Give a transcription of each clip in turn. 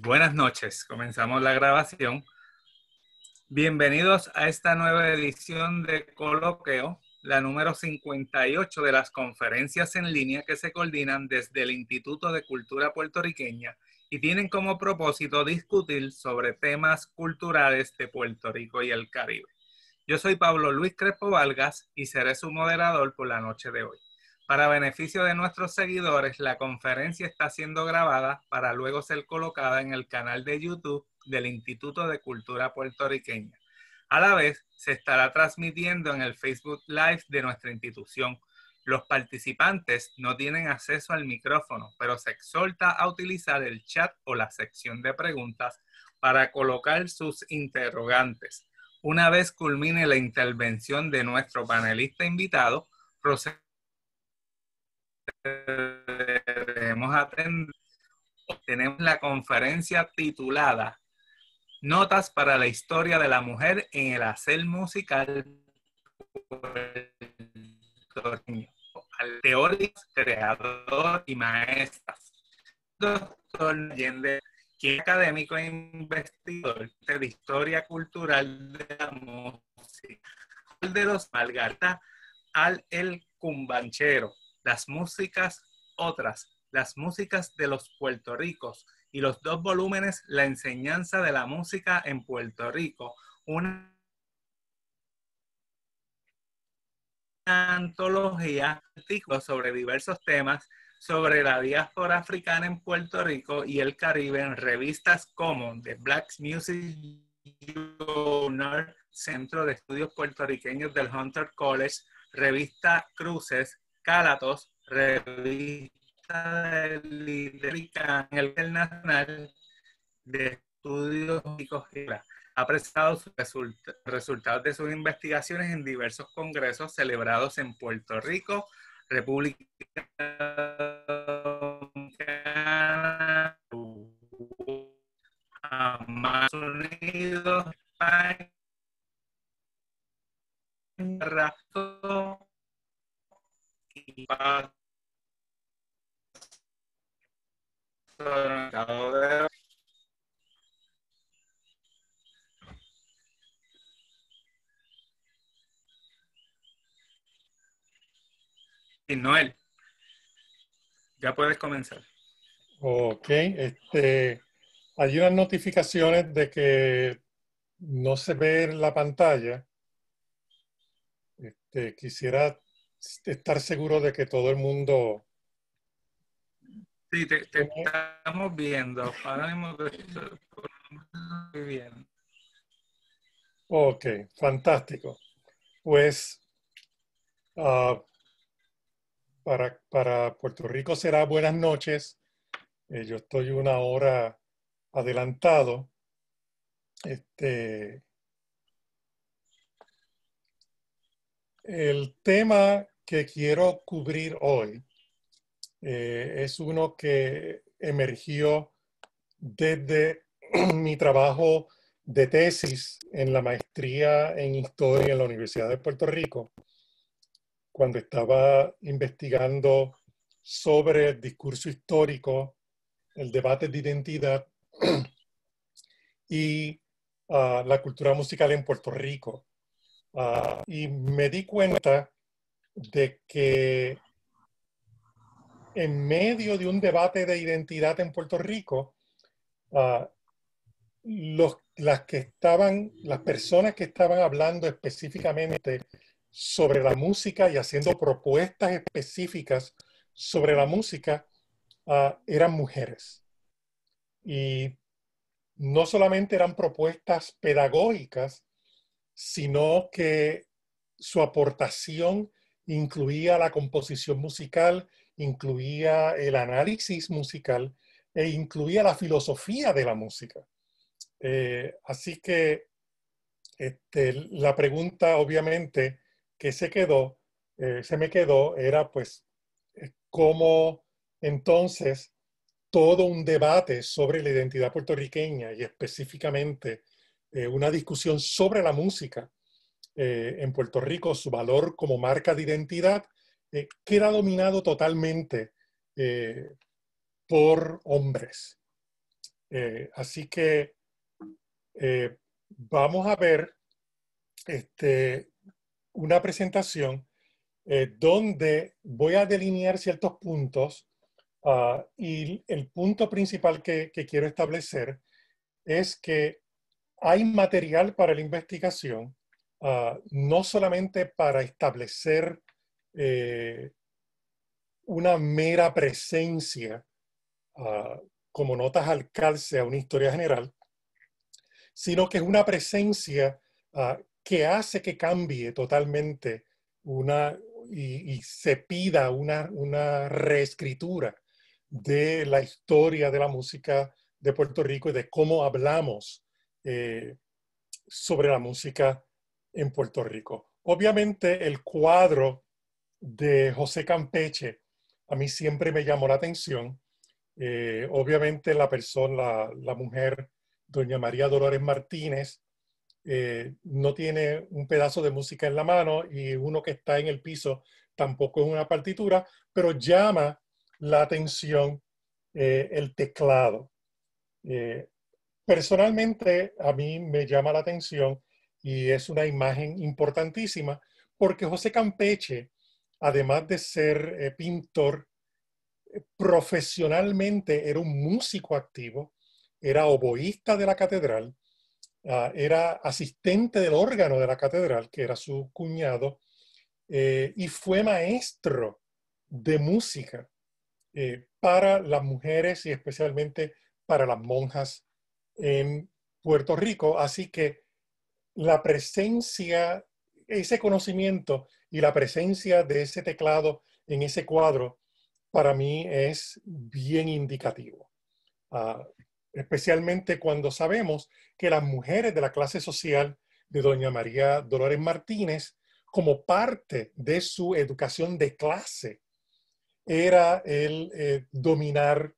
buenas noches. Comenzamos la grabación. Bienvenidos a esta nueva edición de Coloqueo, la número 58 de las conferencias en línea que se coordinan desde el Instituto de Cultura Puertorriqueña y tienen como propósito discutir sobre temas culturales de Puerto Rico y el Caribe. Yo soy Pablo Luis Crespo Valgas y seré su moderador por la noche de hoy. Para beneficio de nuestros seguidores, la conferencia está siendo grabada para luego ser colocada en el canal de YouTube del Instituto de Cultura Puertorriqueña. A la vez, se estará transmitiendo en el Facebook Live de nuestra institución. Los participantes no tienen acceso al micrófono, pero se exhorta a utilizar el chat o la sección de preguntas para colocar sus interrogantes. Una vez culmine la intervención de nuestro panelista invitado, procedemos debemos atender. Tenemos la conferencia titulada Notas para la historia de la mujer en el hacer musical teóricas, creador y maestras. Doctor Allende, quien es académico e investigador de historia cultural de la música, de los al El Cumbanchero, las músicas otras, las músicas de los Puerto Ricos y los dos volúmenes La enseñanza de la música en Puerto Rico, una antología artículos sobre diversos temas sobre la diáspora africana en Puerto Rico y el Caribe en revistas como The Black Music Journal, Centro de Estudios Puertorriqueños del Hunter College, revista Cruces, Cálatos, revista de literatura en el internacional de estudios psicológicos. Ha presentado sus resultados de sus investigaciones en diversos congresos celebrados en Puerto Rico, República Dominicana, y Noel, ya puedes comenzar. Ok, este, hay unas notificaciones de que no se ve la pantalla. Este, quisiera estar seguro de que todo el mundo... Sí, te, estamos viendo. Ahora mismo te Ok, fantástico. Pues ah, para, para, Puerto Rico será buenas noches. Eh, yo estoy una hora adelantado. Este, el tema que quiero cubrir hoy eh, es uno que emergió desde mi trabajo de tesis en la maestría en historia en la Universidad de Puerto Rico, cuando estaba investigando sobre el discurso histórico, el debate de identidad y ah, la cultura musical en Puerto Rico. Ah, y me di cuenta de que en medio de un debate de identidad en Puerto Rico, ah, las que estaban, las personas que estaban hablando específicamente sobre la música y haciendo propuestas específicas sobre la música ah, eran mujeres. Y no solamente eran propuestas pedagógicas, sino que su aportación incluía la composición musical, incluía el análisis musical e incluía la filosofía de la música. Eh, así que este, la pregunta, obviamente, que se quedó, eh, se me quedó, era pues eh, cómo entonces todo un debate sobre la identidad puertorriqueña y específicamente una discusión sobre la música eh, en Puerto Rico, su valor como marca de identidad, eh, queda dominado totalmente eh, por hombres. así que vamos a ver este, una presentación donde voy a delinear ciertos puntos ah, y el punto principal que quiero establecer es que hay material para la investigación, Ah, no solamente para establecer eh, una mera presencia ah, como notas al calce a una historia general, sino que es una presencia ah, que hace que cambie totalmente una, y, se pida una, reescritura de la historia de la música de Puerto Rico y de cómo hablamos eh, sobre la música en Puerto Rico. Obviamente el cuadro de José Campeche a mí siempre me llamó la atención. Eh, obviamente la persona, la, mujer, doña María Dolores Martínez, eh, no tiene un pedazo de música en la mano y uno que está en el piso tampoco es una partitura, pero llama la atención eh, el teclado. personalmente a mí me llama la atención y es una imagen importantísima porque José Campeche, además de ser eh, pintor, eh, profesionalmente era un músico activo, era oboísta de la catedral, ah, era asistente del órgano de la catedral, que era su cuñado, eh, y fue maestro de música para las mujeres y especialmente para las monjas en Puerto Rico. Así que la presencia, ese conocimiento y la presencia de ese teclado en ese cuadro para mí es bien indicativo. Ah, especialmente cuando sabemos que las mujeres de la clase social de doña María Dolores Martínez, como parte de su educación de clase, era el eh, dominar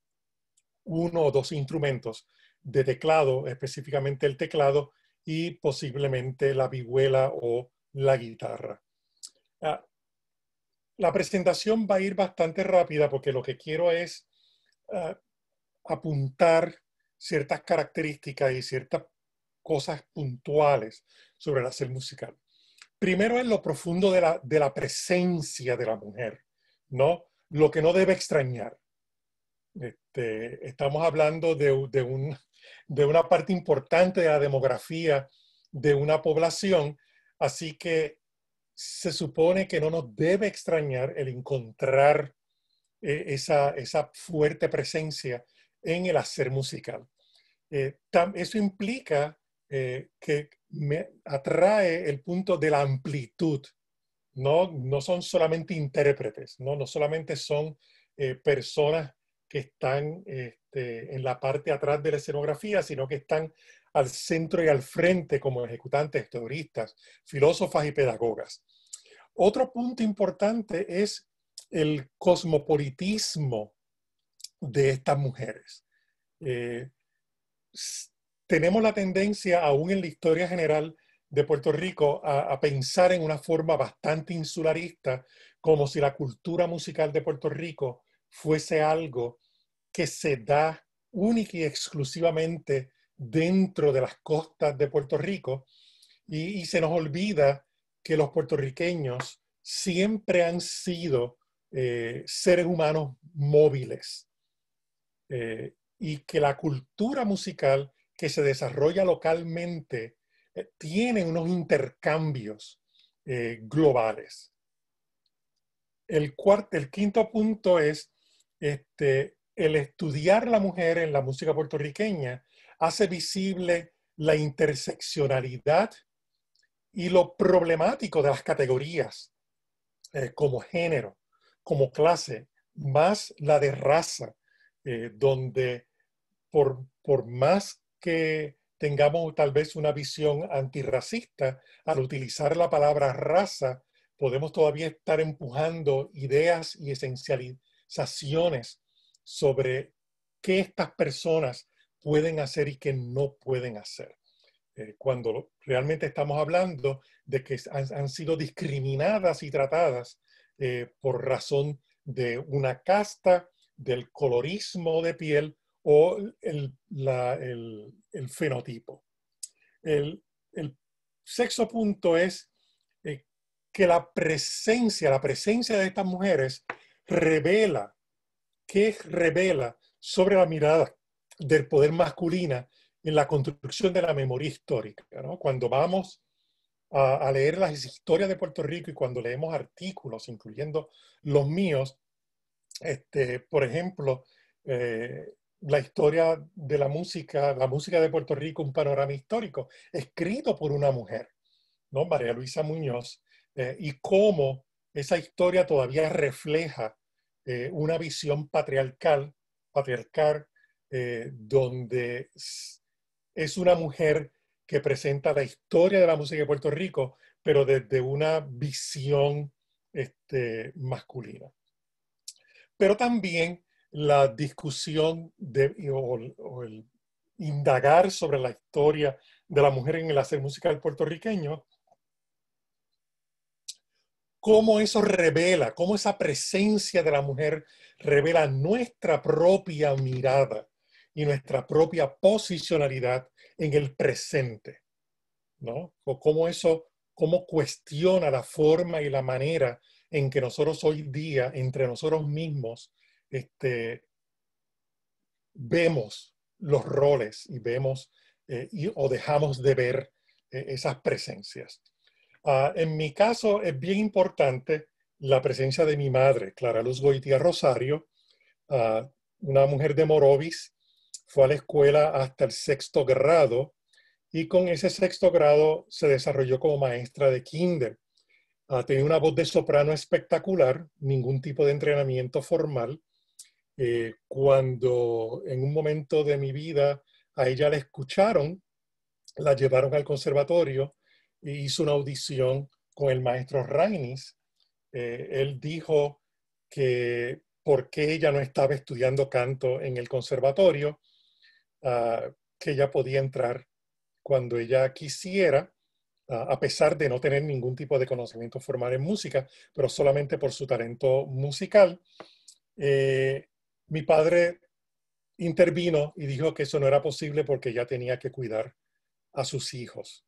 uno o dos instrumentos de teclado, específicamente el teclado y posiblemente la vihuela o la guitarra. Ah, la presentación va a ir bastante rápida porque lo que quiero es ah, apuntar ciertas características y ciertas cosas puntuales sobre el hacer musical. Primero en lo profundo de la, presencia de la mujer, ¿no? Lo que no debe extrañar. Este, estamos hablando de, un, de una parte importante de la demografía de una población, así que se supone que no nos debe extrañar el encontrar eh, esa, fuerte presencia en el hacer musical. Eh, eso implica eh, que me atrae el punto de la amplitud. No, no son solamente intérpretes, no, no solamente son personas que están este, en la parte atrás de la escenografía, sino que están al centro y al frente como ejecutantes, teoristas, filósofas y pedagogas. Otro punto importante es el cosmopolitismo de estas mujeres. Eh, tenemos la tendencia, aún en la historia general de Puerto Rico, a, pensar en una forma bastante insularista, como si la cultura musical de Puerto Rico fuese algo que se da única y exclusivamente dentro de las costas de Puerto Rico y, se nos olvida que los puertorriqueños siempre han sido eh, seres humanos móviles eh, y que la cultura musical que se desarrolla localmente eh, tiene unos intercambios globales. El, cuarto, el quinto punto es este, el estudiar la mujer en la música puertorriqueña hace visible la interseccionalidad y lo problemático de las categorías eh, como género, como clase, más la de raza, eh, donde por, por más que tengamos tal vez una visión antirracista, al utilizar la palabra raza, podemos todavía estar empujando ideas y esencializaciones sobre qué estas personas pueden hacer y qué no pueden hacer. Eh, cuando realmente estamos hablando de que han, sido discriminadas y tratadas eh, por razón de una casta, del colorismo de piel o el, el, fenotipo. El, el, sexto punto es eh, que la presencia, la presencia de estas mujeres revela ¿Qué revela sobre la mirada del poder masculina en la construcción de la memoria histórica. Cuando vamos a, leer las historias de Puerto Rico y cuando leemos artículos, incluyendo los míos, este, por ejemplo, eh, la historia de la música, la música de Puerto Rico, un panorama histórico, escrito por una mujer, ¿no? María Luisa Muñoz, eh, y cómo esa historia todavía refleja eh, una visión patriarcal, patriarcal eh, donde es una mujer que presenta la historia de la música de Puerto Rico, pero desde una visión este, masculina. Pero también la discusión o el indagar sobre la historia de la mujer en el hacer musical puertorriqueño cómo eso revela, cómo esa presencia de la mujer revela nuestra propia mirada y nuestra propia posicionalidad en el presente, ¿no? O cómo eso, cómo cuestiona la forma y la manera en que nosotros hoy día, entre nosotros mismos, este, vemos los roles y vemos eh, o dejamos de ver eh, esas presencias. Ah, en mi caso es bien importante la presencia de mi madre, Clara Luz Goytia Rosario, ah, una mujer de Morovis, fue a la escuela hasta el sexto grado y con ese sexto grado se desarrolló como maestra de kinder. Ha ah, tenía una voz de soprano espectacular, ningún tipo de entrenamiento formal. Eh, cuando en un momento de mi vida a ella la escucharon, la llevaron al conservatorio hizo una audición con el maestro Rainis. Eh, él dijo que porque ella no estaba estudiando canto en el conservatorio, ah, que ella podía entrar cuando ella quisiera, ah, a pesar de no tener ningún tipo de conocimiento formal en música, pero solamente por su talento musical. Eh, mi padre intervino y dijo que eso no era posible porque ella tenía que cuidar a sus hijos.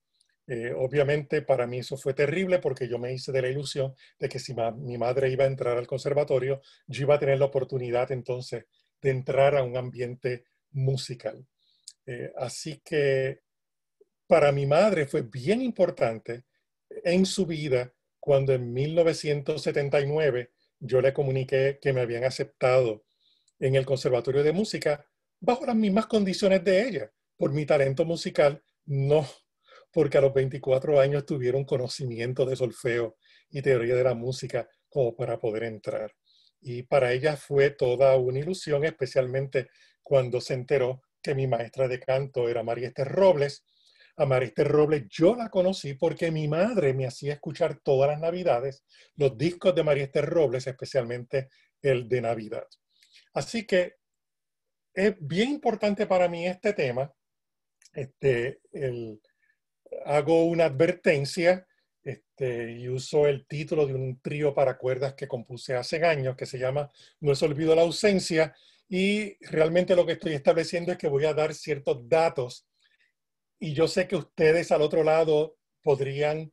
Eh, obviamente para mí eso fue terrible porque yo me hice de la ilusión de que si mi madre iba a entrar al conservatorio, yo iba a tener la oportunidad entonces de entrar a un ambiente musical. Eh, así que para mi madre fue bien importante en su vida cuando en 1979 yo le comuniqué que me habían aceptado en el Conservatorio de Música bajo las mismas condiciones de ella. Por mi talento musical no porque a los 24 años tuvieron conocimiento de solfeo y teoría de la música como para poder entrar. Y para ella fue toda una ilusión, especialmente cuando se enteró que mi maestra de canto era María Esther Robles. A María Esther Robles yo la conocí porque mi madre me hacía escuchar todas las navidades los discos de María Esther Robles, especialmente el de Navidad. Así que es bien importante para mí este tema, este, el, hago una advertencia este, y uso el título de un trío para cuerdas que compuse hace años que se llama No es olvido la ausencia y realmente lo que estoy estableciendo es que voy a dar ciertos datos y yo sé que ustedes al otro lado podrían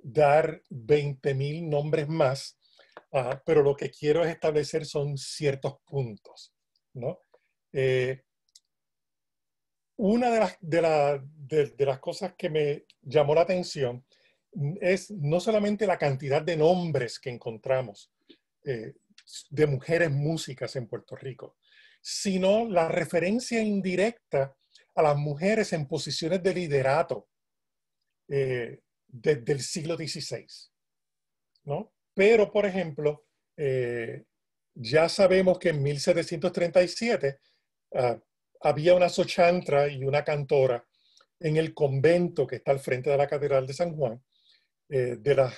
dar 20.000 nombres más, ah, pero lo que quiero es establecer son ciertos puntos, ¿no? Eh, una de las, de, las cosas que me llamó la atención es no solamente la cantidad de nombres que encontramos eh, de mujeres músicas en Puerto Rico, sino la referencia indirecta a las mujeres en posiciones de liderato desde eh, el siglo XVI. Pero, por ejemplo, eh, ya sabemos que en 1737 había una sochantra y una cantora en el convento que está al frente de la Catedral de San Juan, eh, de las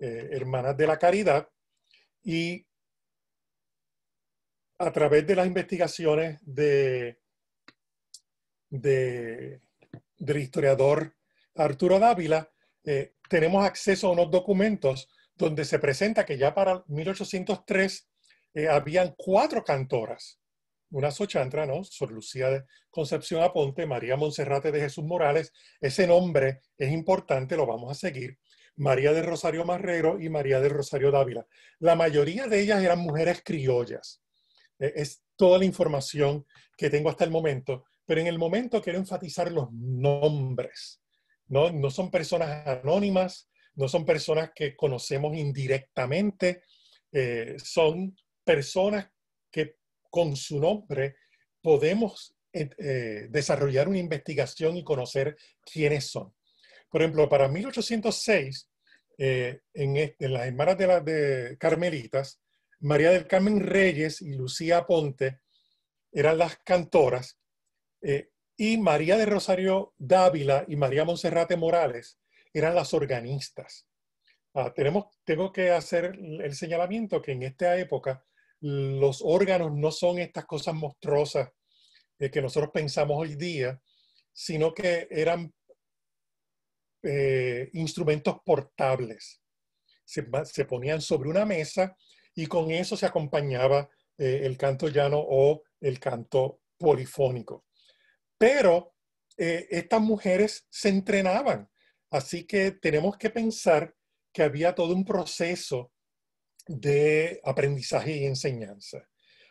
eh, Hermanas de la Caridad, y a través de las investigaciones de, del historiador Arturo Dávila, eh, tenemos acceso a unos documentos donde se presenta que ya para 1803 habían cuatro cantoras una sochantra, ¿no? Sor Lucía de Concepción Aponte, María Monserrate de Jesús Morales, ese nombre es importante, lo vamos a seguir. María del Rosario Marrero y María del Rosario Dávila. La mayoría de ellas eran mujeres criollas. E-, es toda la información que tengo hasta el momento, pero en el momento quiero enfatizar los nombres. No, no son personas anónimas, no son personas que conocemos indirectamente, eh, son personas con su nombre podemos eh, eh, desarrollar una investigación y conocer quiénes son. Por ejemplo, para 1806, eh, en, las hermanas de Carmelitas, María del Carmen Reyes y Lucía Ponte eran las cantoras, y María de Rosario Dávila y María Monserrate Morales eran las organistas. Ah, tengo que hacer el señalamiento que en esta época los órganos no son estas cosas monstruosas eh, que nosotros pensamos hoy día, sino que eran eh, instrumentos portables. Se, ponían sobre una mesa y con eso se acompañaba eh, el canto llano o el canto polifónico. Pero estas mujeres se entrenaban, así que tenemos que pensar que había todo un proceso de aprendizaje y enseñanza.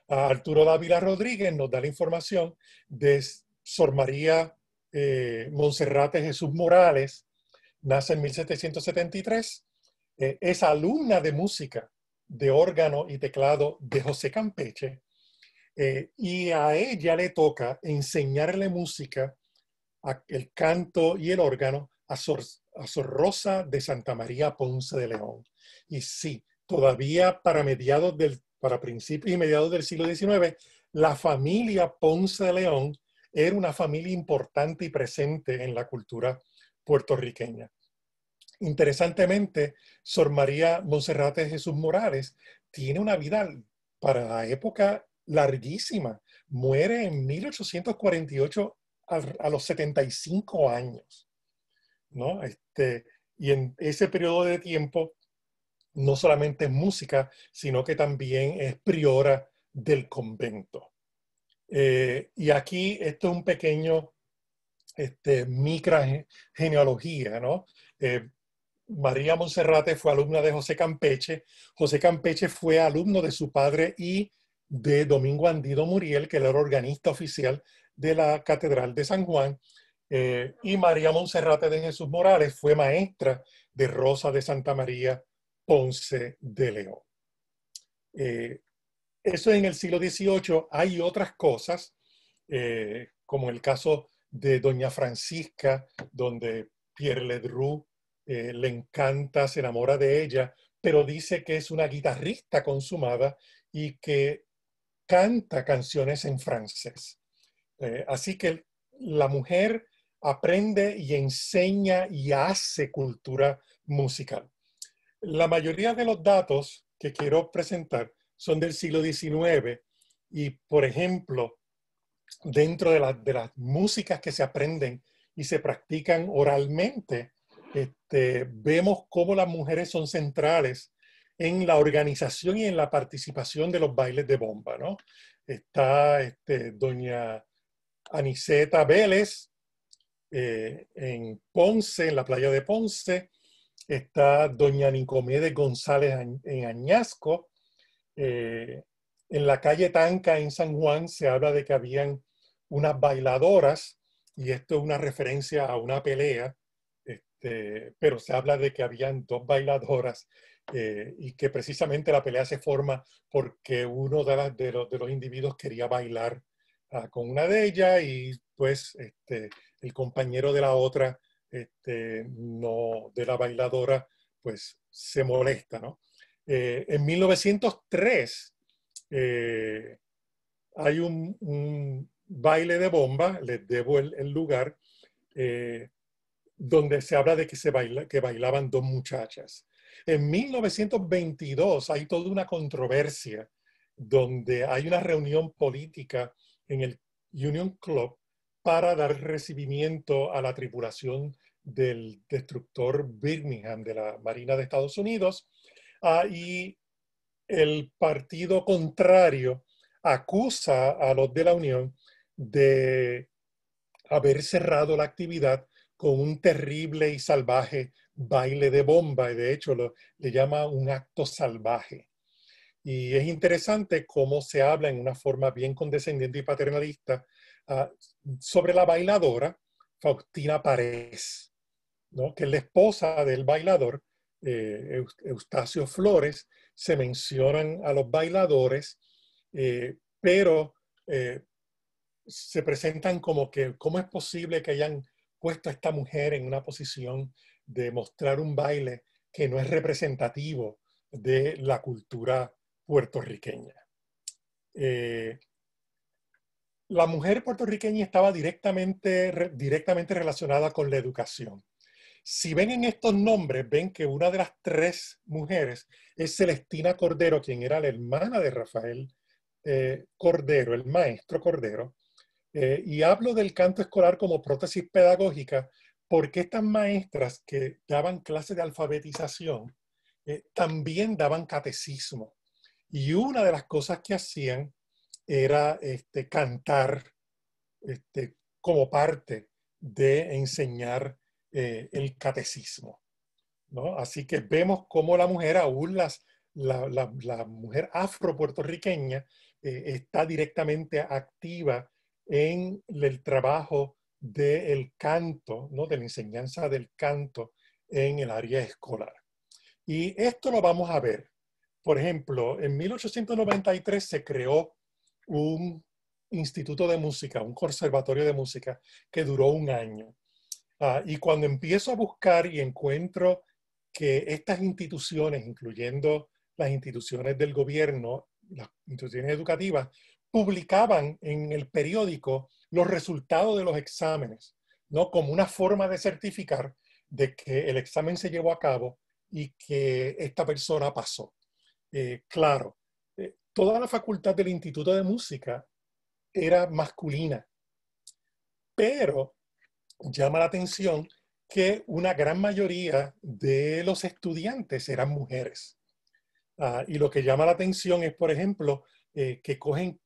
Arturo Dávila Rodríguez nos da la información de Sor María eh, Monserrate Jesús Morales, nace en 1773, eh, es alumna de música, de órgano y teclado de José Campeche, eh, y a ella le toca enseñarle música, el canto y el órgano a Sor Rosa de Santa María Ponce de León. Y sí, todavía para mediados del, para principios y mediados del siglo XIX, la familia Ponce de León era una familia importante y presente en la cultura puertorriqueña. Interesantemente, Sor María Monserrate Jesús Morales tiene una vida para la época larguísima. Muere en 1848 a, los 75 años. ¿no? Este, y en ese periodo de tiempo no solamente es música, sino que también es priora del convento. Eh, y aquí esto es un pequeño este, micro genealogía, ¿no? Eh, María Monserrate fue alumna de José Campeche. José Campeche fue alumno de su padre y de Domingo Andido Muriel, que era organista oficial de la Catedral de San Juan. Eh, y María Monserrate de Jesús Morales fue maestra de Rosa de Santa María Ponce de León. Eh, eso en el siglo XVIII. Hay otras cosas, eh, como el caso de Doña Francisca, donde Pierre Ledru eh, le encanta, se enamora de ella, pero dice que es una guitarrista consumada y que canta canciones en francés. así que la mujer aprende y enseña y hace cultura musical. La mayoría de los datos que quiero presentar son del siglo XIX y, por ejemplo, dentro de, de las músicas que se aprenden y se practican oralmente, este, vemos cómo las mujeres son centrales en la organización y en la participación de los bailes de bomba, Está este, doña Aniceta Vélez eh, en Ponce, en la playa de Ponce, está doña Nicomedes González en Añasco. Eh, en la calle Tanca, en San Juan, se habla de que habían unas bailadoras, y esto es una referencia a una pelea, este, pero se habla de que habían dos bailadoras eh, y que precisamente la pelea se forma porque uno de, los, individuos quería bailar ah, con una de ellas y pues este, el compañero de la otra este, no, de la bailadora, pues se molesta, ¿no? Eh, en 1903 eh, hay un, baile de bomba, les debo el, lugar, eh, donde se habla de que, se que bailaban dos muchachas. En 1922 hay toda una controversia donde hay una reunión política en el Union Club para dar recibimiento a la tripulación del destructor Birmingham de la Marina de Estados Unidos Ahí el partido contrario acusa a los de la Unión de haber cerrado la actividad con un terrible y salvaje baile de bomba, y de hecho lo, le llama un acto salvaje. Y es interesante cómo se habla en una forma bien condescendiente y paternalista ah, sobre la bailadora Faustina Párez, que que la esposa del bailador, eh, Eustacio Flores, se mencionan a los bailadores, eh, pero eh, se presentan como que, ¿cómo es posible que hayan puesto a esta mujer en una posición de mostrar un baile que no es representativo de la cultura puertorriqueña? la mujer puertorriqueña estaba directamente relacionada con la educación. Si ven en estos nombres, ven que una de las tres mujeres es Celestina Cordero, quien era la hermana de Rafael eh, Cordero, el maestro Cordero. Eh, y hablo del canto escolar como prótesis pedagógica porque estas maestras que daban clases de alfabetización eh, también daban catecismo. Y una de las cosas que hacían era este, cantar este, como parte de enseñar eh, el catecismo. ¿no? Así que vemos cómo la mujer, aún la, mujer afro-puertorriqueña, eh, está directamente activa en el trabajo del canto, ¿no? de la enseñanza del canto en el área escolar. Y esto lo vamos a ver. Por ejemplo, en 1893 se creó un instituto de música, un conservatorio de música que duró un año. Ah, y cuando empiezo a buscar y encuentro que estas instituciones, incluyendo las instituciones del gobierno, las instituciones educativas, publicaban en el periódico los resultados de los exámenes, ¿no? Como una forma de certificar de que el examen se llevó a cabo y que esta persona pasó. Eh, claro, eh, toda la facultad del Instituto de Música era masculina, pero llama la atención que una gran mayoría de los estudiantes eran mujeres. Ah, y lo que llama la atención es, por ejemplo, eh, que cogen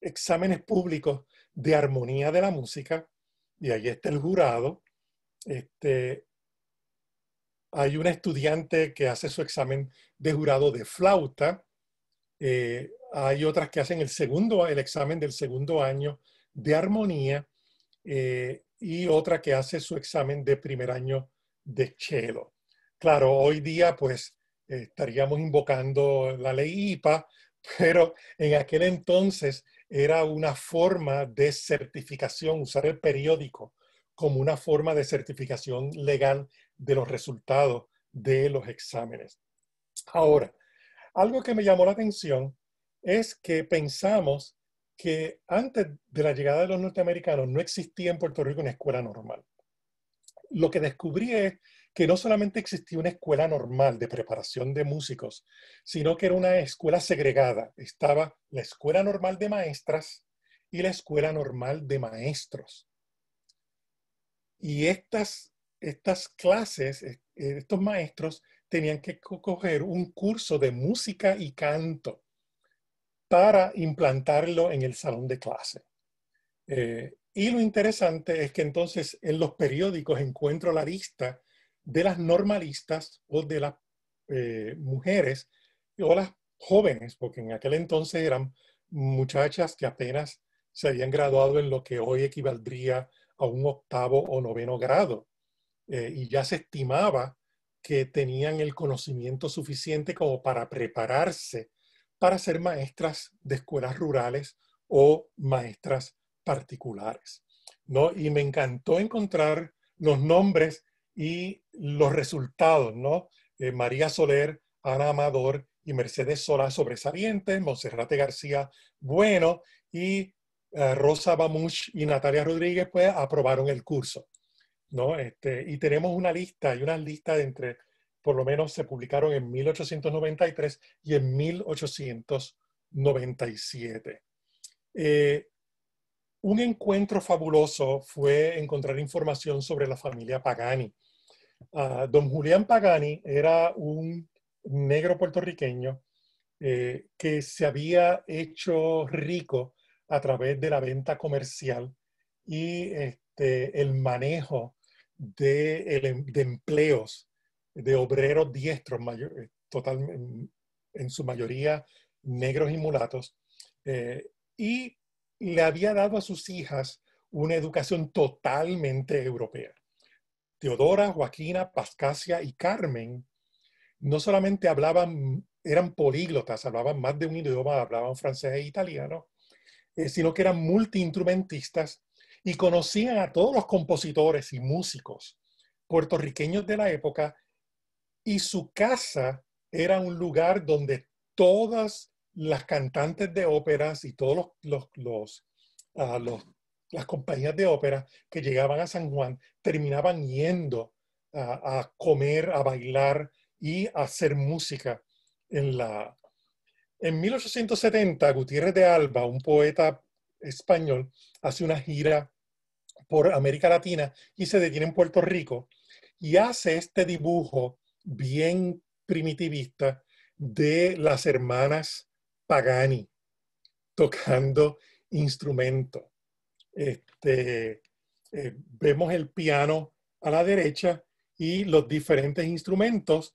exámenes públicos de armonía de la música, y ahí está el jurado. Este, hay una estudiante que hace su examen de jurado de flauta, eh, hay otras que hacen el, segundo, el examen del segundo año de armonía, eh, y otra que hace su examen de primer año de chelo. Claro, hoy día pues eh, estaríamos invocando la ley IPA, pero en aquel entonces era una forma de certificación, usar el periódico como una forma de certificación legal de los resultados de los exámenes. Ahora, algo que me llamó la atención es que pensamos que antes de la llegada de los norteamericanos no existía en Puerto Rico una escuela normal. Lo que descubrí es que no solamente existía una escuela normal de preparación de músicos, sino que era una escuela segregada. Estaba la escuela normal de maestras y la escuela normal de maestros. Y estas, estas clases, estos maestros tenían que coger un curso de música y canto para implantarlo en el salón de clase. Eh, y lo interesante es que entonces en los periódicos encuentro la lista de las normalistas o de las eh, mujeres o las jóvenes, porque en aquel entonces eran muchachas que apenas se habían graduado en lo que hoy equivaldría a un octavo o noveno grado. Eh, y ya se estimaba que tenían el conocimiento suficiente como para prepararse para ser maestras de escuelas rurales o maestras particulares. ¿no? Y me encantó encontrar los nombres y los resultados, ¿no? Eh, María Soler, Ana Amador y Mercedes Sola sobresalientes, Monserrate García Bueno y eh, Rosa Bamush y Natalia Rodríguez, pues aprobaron el curso, ¿no? Este, y tenemos una lista, y una lista de entre por lo menos se publicaron en 1893 y en 1897. Eh, un encuentro fabuloso fue encontrar información sobre la familia Pagani. Ah, don Julián Pagani era un negro puertorriqueño eh, que se había hecho rico a través de la venta comercial y este, el manejo de em, empleos de obreros diestros, eh, en, su mayoría negros y mulatos, eh, y le había dado a sus hijas una educación totalmente europea. Teodora, Joaquina, Pascasia y Carmen no solamente hablaban, eran políglotas, hablaban más de un idioma, hablaban francés e italiano, eh, sino que eran multiinstrumentistas y conocían a todos los compositores y músicos puertorriqueños de la época y su casa era un lugar donde todas las cantantes de óperas y todos ah, los, las compañías de ópera que llegaban a San Juan terminaban yendo a, comer, a bailar y a hacer música en En 1870, Gutiérrez de Alba, un poeta español, hace una gira por América Latina y se detiene en Puerto Rico y hace este dibujo bien primitivista de las hermanas Pagani tocando instrumentos. Este, eh, vemos el piano a la derecha y los diferentes instrumentos,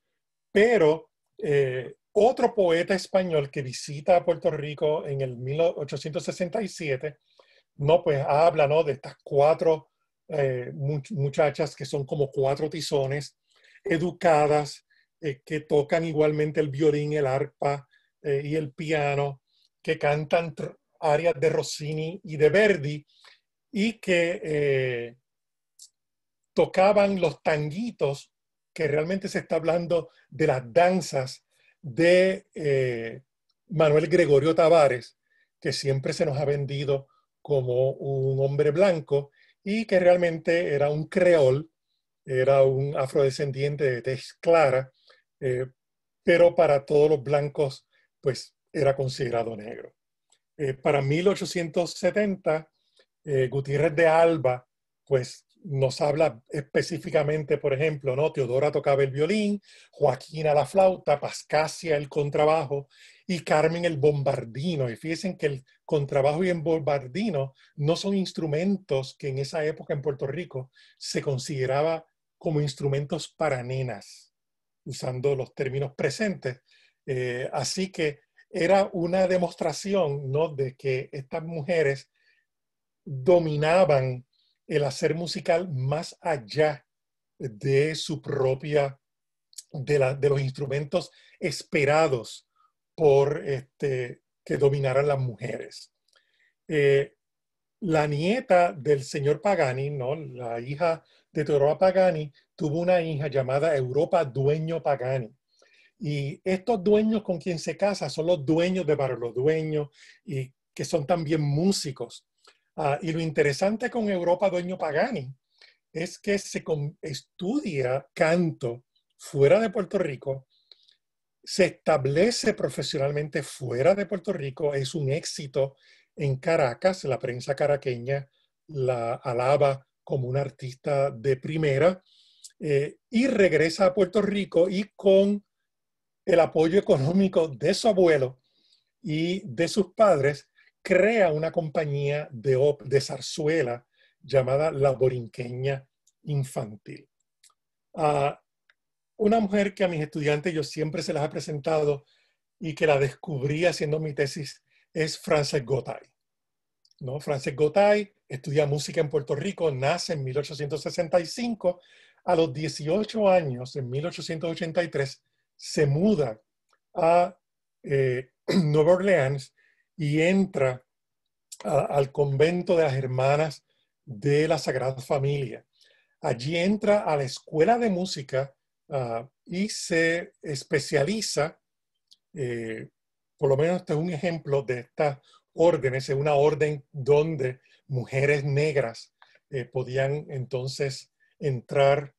pero eh, otro poeta español que visita Puerto Rico en el 1867, no, pues habla de estas cuatro eh, muchachas que son como cuatro tizones educadas, eh, que tocan igualmente el violín, el arpa eh, y el piano, que cantan áreas de Rossini y de Verdi y que eh, tocaban los tanguitos, que realmente se está hablando de las danzas de Manuel Gregorio Tavares, que siempre se nos ha vendido como un hombre blanco y que realmente era un creol era un afrodescendiente de tez clara, eh, pero para todos los blancos, pues era considerado negro. Eh, para 1870, eh, Gutiérrez de Alba, pues nos habla específicamente, por ejemplo, ¿no? Teodora tocaba el violín, Joaquina la flauta, Pascasia el contrabajo y Carmen el bombardino. Y fíjense que el contrabajo y el bombardino no son instrumentos que en esa época en Puerto Rico se consideraba como instrumentos para nenas, usando los términos presentes. Eh, así que era una demostración ¿no? de que estas mujeres dominaban el hacer musical más allá de su propia, de, los instrumentos esperados por este, que dominaran las mujeres. Eh, la nieta del señor Pagani, ¿no? la hija de Europa Pagani tuvo una hija llamada Europa Dueño Pagani. Y estos dueños con quien se casa son los dueños de varios Dueños y que son también músicos. Ah, y lo interesante con Europa Dueño Pagani es que se estudia canto fuera de Puerto Rico, se establece profesionalmente fuera de Puerto Rico, es un éxito en Caracas, la prensa caraqueña la alaba como un artista de primera eh, y regresa a Puerto Rico y con el apoyo económico de su abuelo y de sus padres, crea una compañía de, de zarzuela llamada La Borinqueña Infantil. una mujer que a mis estudiantes yo siempre se las he presentado y que la descubrí haciendo mi tesis es Frances Gotay. ¿no? Frances Gotay estudia música en Puerto Rico, nace en 1865, a los 18 años, en 1883, se muda a eh, Nueva Orleans y entra al convento de las hermanas de la Sagrada Familia. Allí entra a la escuela de música ah, y se especializa, eh, por lo menos este es un ejemplo de estas órdenes, es una orden donde mujeres negras eh, podían entonces entrar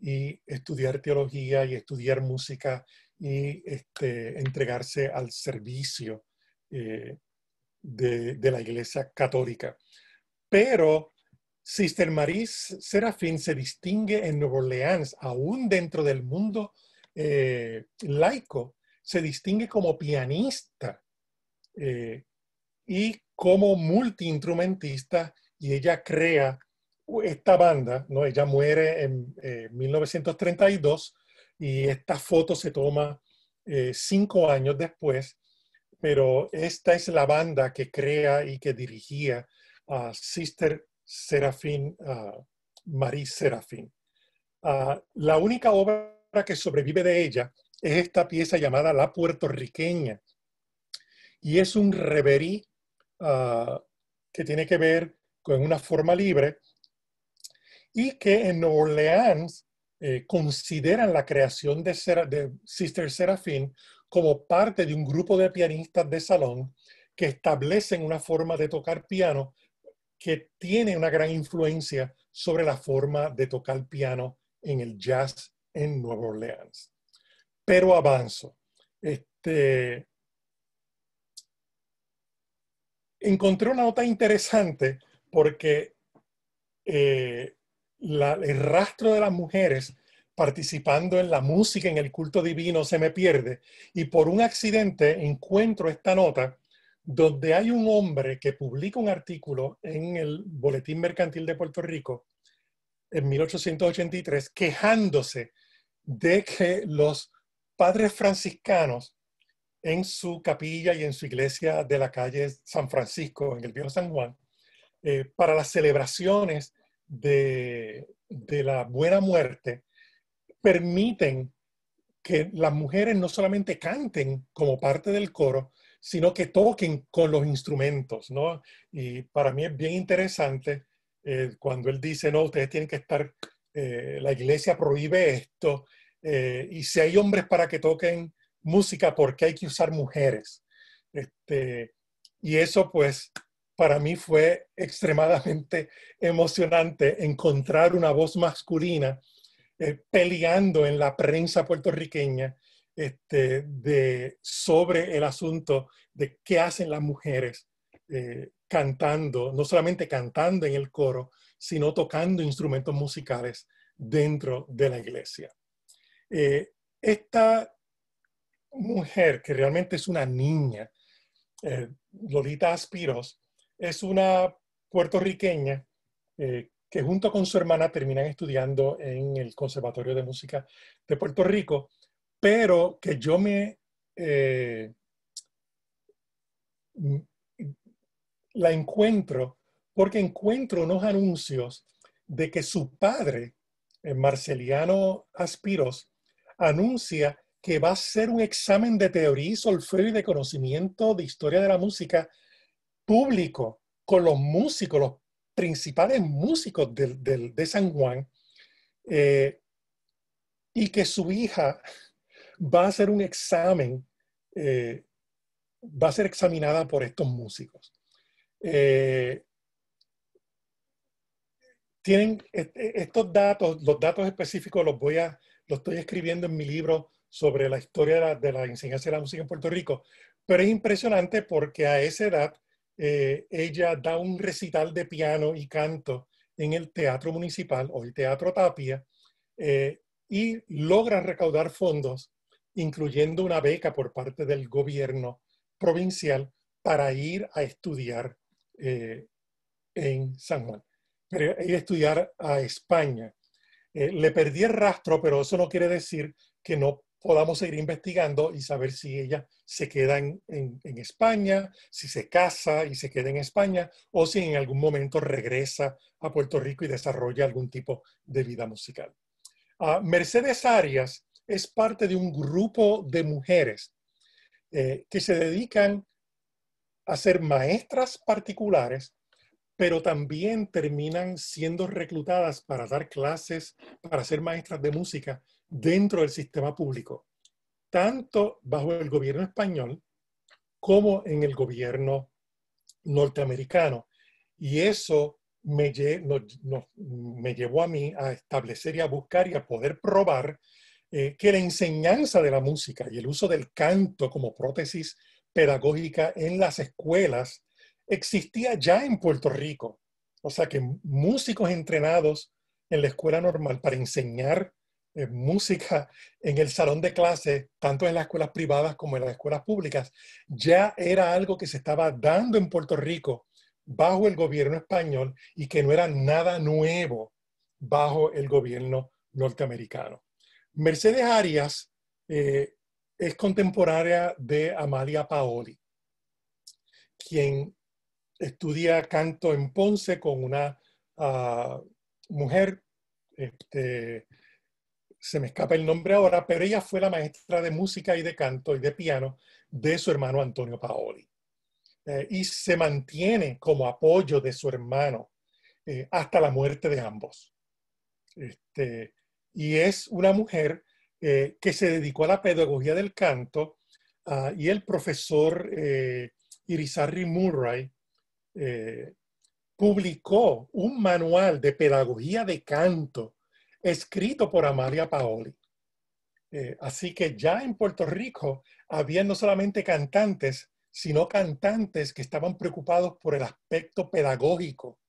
y estudiar teología y estudiar música y este, entregarse al servicio eh, de, la Iglesia Católica. Pero Sister Maris Serafín se distingue en Nueva Orleans, aún dentro del mundo eh, laico, se distingue como pianista y como multiinstrumentista y ella crea esta banda, ¿no? Ella muere en 1932 eh, y esta foto se toma eh, cinco años después, pero esta es la banda que crea y que dirigía a Sister Serafín, a Marie Serafín. Ah, la única obra que sobrevive de ella es esta pieza llamada La puertorriqueña y es un reverí Ah, que tiene que ver con una forma libre y que en Nueva Orleans eh, consideran la creación de, de Sister Serafín como parte de un grupo de pianistas de salón que establecen una forma de tocar piano que tiene una gran influencia sobre la forma de tocar piano en el jazz en Nueva Orleans. Pero avanzo. Este, encontré una nota interesante porque eh, el rastro de las mujeres participando en la música, en el culto divino, se me pierde. Y por un accidente encuentro esta nota donde hay un hombre que publica un artículo en el Boletín Mercantil de Puerto Rico en 1883 quejándose de que los padres franciscanos en su capilla y en su iglesia de la calle San Francisco, en el viejo San Juan, eh, para las celebraciones de, de, la buena muerte, permiten que las mujeres no solamente canten como parte del coro, sino que toquen con los instrumentos, ¿no? Y para mí es bien interesante eh, cuando él dice, no, ustedes tienen que estar, eh, la iglesia prohíbe esto, y si hay hombres para que toquen música porque hay que usar mujeres. Este, y eso pues para mí fue extremadamente emocionante encontrar una voz masculina eh, peleando en la prensa puertorriqueña este, de, sobre el asunto de qué hacen las mujeres eh, cantando, no solamente cantando en el coro, sino tocando instrumentos musicales dentro de la iglesia. Eh, esta mujer que realmente es una niña, eh, Lolita Aspiros, es una puertorriqueña eh, que junto con su hermana terminan estudiando en el Conservatorio de Música de Puerto Rico, pero que yo me... Eh, la encuentro porque encuentro unos anuncios de que su padre, Marceliano Aspiros, anuncia que va a ser un examen de teoría y solfeo y de conocimiento de historia de la música público con los músicos, los principales músicos de, San Juan, eh, y que su hija va a hacer un examen, eh, va a ser examinada por estos músicos. Eh, tienen estos datos, los datos específicos los voy a, los estoy escribiendo en mi libro sobre la historia de la, enseñanza de la música en Puerto Rico, pero es impresionante porque a esa edad eh, ella da un recital de piano y canto en el Teatro Municipal o el Teatro Tapia eh, y logra recaudar fondos, incluyendo una beca por parte del gobierno provincial para ir a estudiar eh, en San Juan, pero ir a estudiar a España. le perdí el rastro, pero eso no quiere decir que no podamos seguir investigando y saber si ella se queda en, España, si se casa y se queda en España, o si en algún momento regresa a Puerto Rico y desarrolla algún tipo de vida musical. Ah, Mercedes Arias es parte de un grupo de mujeres eh, que se dedican a ser maestras particulares, pero también terminan siendo reclutadas para dar clases, para ser maestras de música dentro del sistema público, tanto bajo el gobierno español como en el gobierno norteamericano. Y eso me, llevó a mí a establecer y a buscar y a poder probar eh, que la enseñanza de la música y el uso del canto como prótesis pedagógica en las escuelas existía ya en Puerto Rico. O sea que músicos entrenados en la escuela normal para enseñar eh, música en el salón de clase, tanto en las escuelas privadas como en las escuelas públicas, ya era algo que se estaba dando en Puerto Rico bajo el gobierno español y que no era nada nuevo bajo el gobierno norteamericano. Mercedes Arias eh, es contemporánea de Amalia Paoli, quien estudia canto en Ponce con una ah, mujer este, se me escapa el nombre ahora, pero ella fue la maestra de música y de canto y de piano de su hermano Antonio Paoli. Eh, y se mantiene como apoyo de su hermano eh, hasta la muerte de ambos. Este, y es una mujer eh, que se dedicó a la pedagogía del canto ah, y el profesor irisarri Murray publicó un manual de pedagogía de canto escrito por Amalia Paoli. Eh, así que ya en Puerto Rico había no solamente cantantes, sino cantantes que estaban preocupados por el aspecto pedagógico.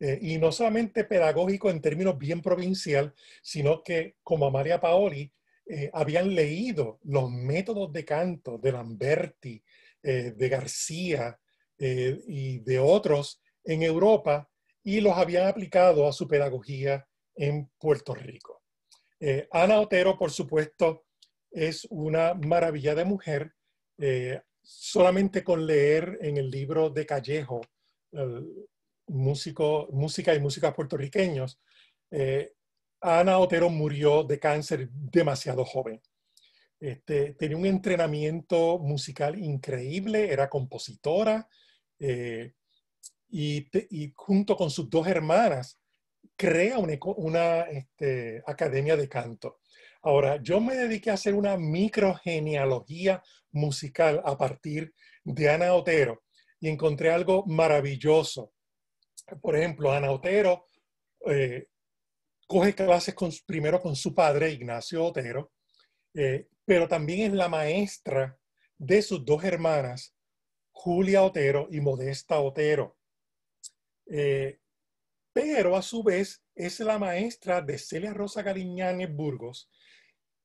Eh, y no solamente pedagógico en términos bien provincial, sino que como Amalia Paoli, eh, habían leído los métodos de canto de Lamberti, de García y de otros en Europa y los habían aplicado a su pedagogía en Puerto Rico. Eh, Ana Otero, por supuesto, es una maravilla de mujer. Eh, solamente con leer en el libro de Callejo, eh, músico, Música y Músicas Puertorriqueños, Ana Otero murió de cáncer demasiado joven. Este, tenía un entrenamiento musical increíble, era compositora y, y, junto con sus dos hermanas crea una, este, academia de canto. Ahora, yo me dediqué a hacer una microgenealogía musical a partir de Ana Otero y encontré algo maravilloso. Por ejemplo, Ana Otero eh, coge clases primero con su padre, Ignacio Otero, eh, pero también es la maestra de sus dos hermanas, Julia Otero y Modesta Otero. Eh, pero a su vez es la maestra de Celia Rosa Galiñanes Burgos,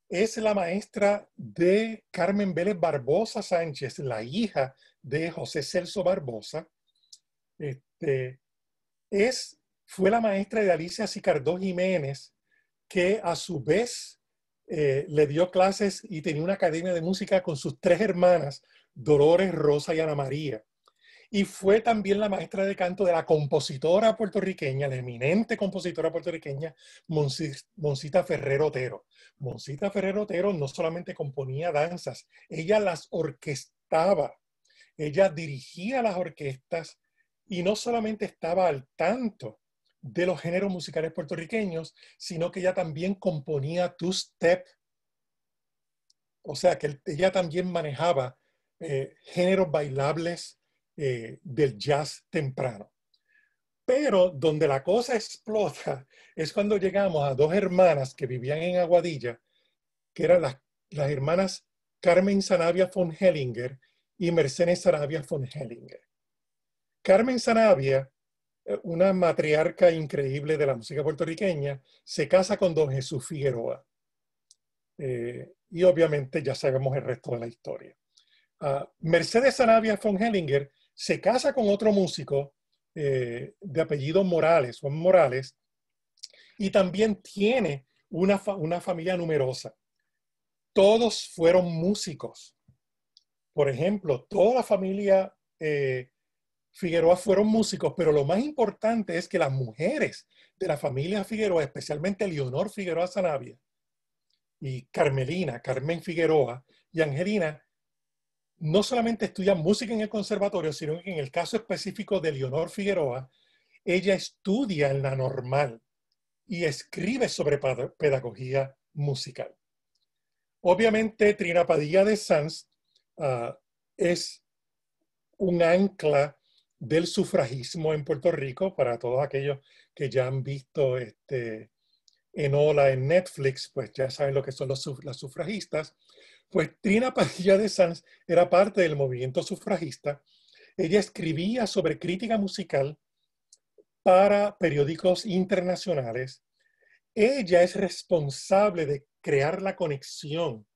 es la maestra de Carmen Vélez Barbosa Sánchez, la hija de José Celso Barbosa, este, es, fue la maestra de Alicia Sicardó Jiménez, que a su vez eh, le dio clases y tenía una academia de música con sus tres hermanas, Dolores, Rosa y Ana María y fue también la maestra de canto de la compositora puertorriqueña, la eminente compositora puertorriqueña, Monsita Ferrer Otero. Moncita Ferrer Otero no solamente componía danzas, ella las orquestaba, ella dirigía las orquestas y no solamente estaba al tanto de los géneros musicales puertorriqueños, sino que ella también componía two-step. O sea, que ella también manejaba eh, géneros bailables, eh, del jazz temprano. Pero donde la cosa explota es cuando llegamos a dos hermanas que vivían en Aguadilla, que eran las, hermanas Carmen Zanavia von Hellinger y Mercedes Zanavia von Hellinger. Carmen Zanavia, eh, una matriarca increíble de la música puertorriqueña, se casa con don Jesús Figueroa. Eh, y obviamente ya sabemos el resto de la historia. Ah, Mercedes Zanavia von Hellinger se casa con otro músico eh, de apellido Morales, Juan Morales, y también tiene una, familia numerosa. Todos fueron músicos. Por ejemplo, toda la familia eh, Figueroa fueron músicos, pero lo más importante es que las mujeres de la familia Figueroa, especialmente Leonor Figueroa Zanabia y Carmelina, Carmen Figueroa y Angelina, no solamente estudia música en el conservatorio, sino que en el caso específico de Leonor Figueroa, ella estudia en la normal y escribe sobre pedagogía musical. Obviamente, Trina Padilla de Sanz ah, es un ancla del sufragismo en Puerto Rico, para todos aquellos que ya han visto este, en Ola en Netflix, pues ya saben lo que son los, las sufragistas. Pues Trina Padilla de Sanz era parte del movimiento sufragista. Ella escribía sobre crítica musical para periódicos internacionales. Ella es responsable de crear la conexión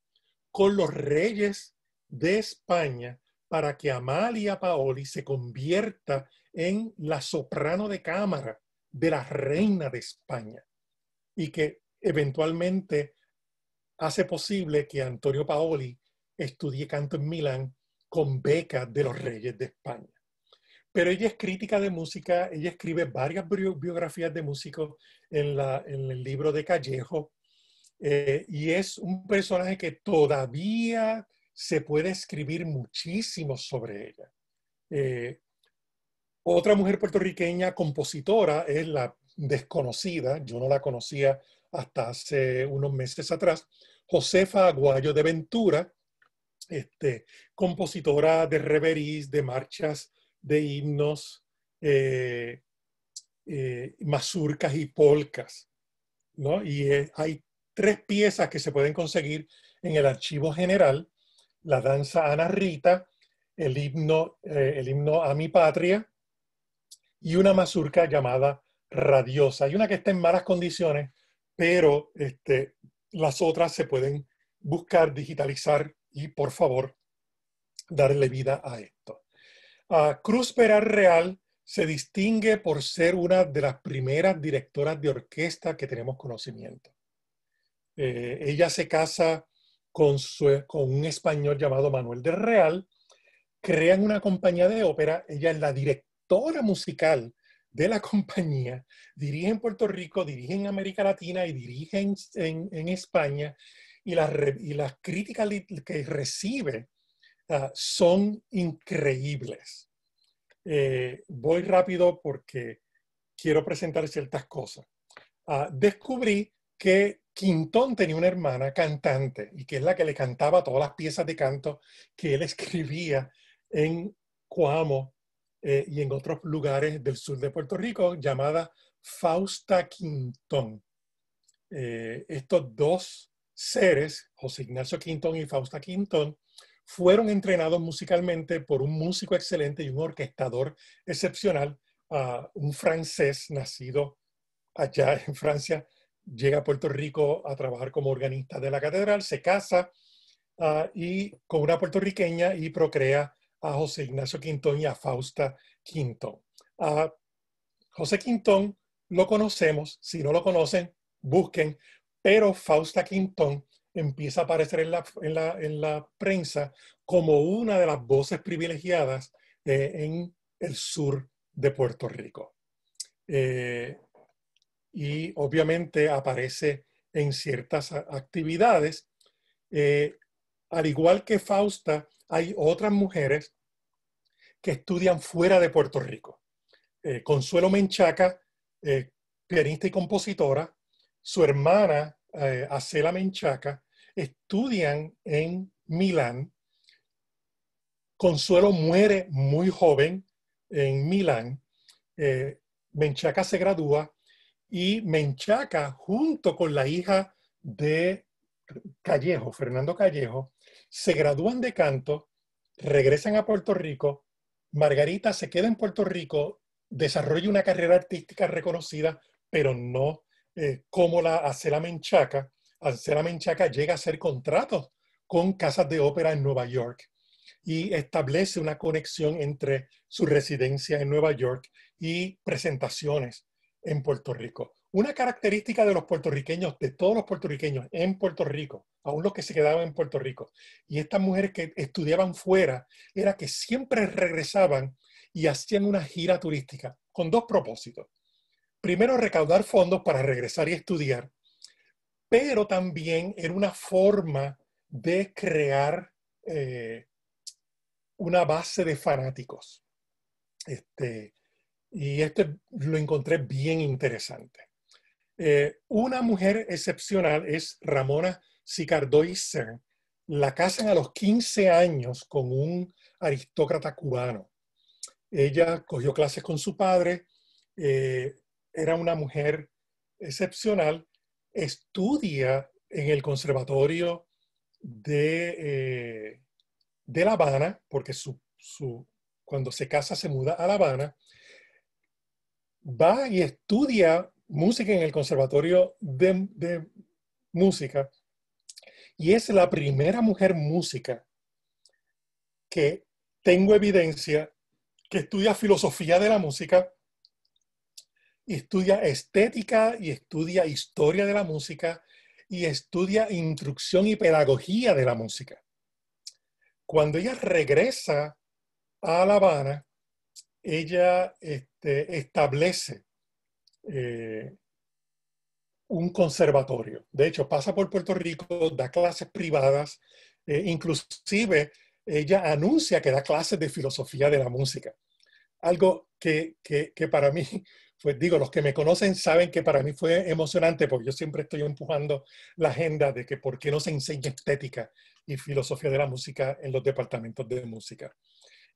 con los reyes de España para que Amalia Paoli se convierta en la soprano de cámara de la reina de España y que eventualmente hace posible que Antonio Paoli estudie canto en Milán con beca de los Reyes de España. Pero ella es crítica de música, ella escribe varias biografías de músicos en, el libro de Callejo, eh, y es un personaje que todavía se puede escribir muchísimo sobre ella. Eh, otra mujer puertorriqueña compositora es la desconocida, yo no la conocía hasta hace unos meses atrás, Josefa Aguayo de Ventura, este, compositora de reverís, de marchas, de himnos, eh, eh, mazurcas y polcas. ¿no? Y eh, hay tres piezas que se pueden conseguir en el archivo general, la danza Ana Rita, el himno, el himno a mi patria y una mazurca llamada Radiosa. Hay una que está en malas condiciones, pero este, las otras se pueden buscar, digitalizar y por favor darle vida a esto. Ah, Cruz Peral Real se distingue por ser una de las primeras directoras de orquesta que tenemos conocimiento. Eh, ella se casa con, un español llamado Manuel de Real, crean una compañía de ópera, ella es la directora musical de la compañía, dirige en Puerto Rico, dirige en América Latina y dirige en, España, y las, y críticas que recibe ah, son increíbles. Eh, voy rápido porque quiero presentar ciertas cosas. Ah, descubrí que Quintón tenía una hermana cantante y que es la que le cantaba todas las piezas de canto que él escribía en Cuamo eh, y en otros lugares del sur de Puerto Rico llamada Fausta Quintón. Eh, estos dos seres, José Ignacio Quintón y Fausta Quintón, fueron entrenados musicalmente por un músico excelente y un orquestador excepcional, un francés nacido allá en Francia, llega a Puerto Rico a trabajar como organista de la catedral, se casa ah, y con una puertorriqueña y procrea a José Ignacio Quintón y a Fausta Quintón. A José Quintón lo conocemos, si no lo conocen, busquen, pero Fausta Quintón empieza a aparecer en la, prensa como una de las voces privilegiadas eh, en el sur de Puerto Rico. Eh, y obviamente aparece en ciertas actividades. Eh, al igual que Fausta, hay otras mujeres que estudian fuera de Puerto Rico. Eh, Consuelo Menchaca, eh, pianista y compositora, su hermana, eh, Acela Menchaca, estudian en Milán. Consuelo muere muy joven en Milán. Menchaca se gradúa y Menchaca, junto con la hija de Callejo, Fernando Callejo, se gradúan de canto, regresan a Puerto Rico, Margarita se queda en Puerto Rico, desarrolla una carrera artística reconocida, pero no eh, como la hace la Menchaca. la Menchaca llega a hacer contratos con casas de ópera en Nueva York y establece una conexión entre su residencia en Nueva York y presentaciones en Puerto Rico. Una característica de los puertorriqueños, de todos los puertorriqueños en Puerto Rico, aún los que se quedaban en Puerto Rico. Y estas mujeres que estudiaban fuera, era que siempre regresaban y hacían una gira turística con dos propósitos. Primero, recaudar fondos para regresar y estudiar, pero también era una forma de crear eh, una base de fanáticos. Este, y esto lo encontré bien interesante. Eh, una mujer excepcional es Ramona Sicardois la casan a los 15 años con un aristócrata cubano. Ella cogió clases con su padre, eh, era una mujer excepcional, estudia en el Conservatorio de, eh, de La Habana, porque su, cuando se casa se muda a La Habana, va y estudia música en el Conservatorio de, de Música y es la primera mujer música que tengo evidencia que estudia filosofía de la música, estudia estética y estudia historia de la música y estudia instrucción y pedagogía de la música. Cuando ella regresa a La Habana, ella este, establece eh, un conservatorio. De hecho, pasa por Puerto Rico, da clases privadas, eh, inclusive ella anuncia que da clases de filosofía de la música. Algo que, para mí, pues digo, los que me conocen saben que para mí fue emocionante, porque yo siempre estoy empujando la agenda de que por qué no se enseña estética y filosofía de la música en los departamentos de música.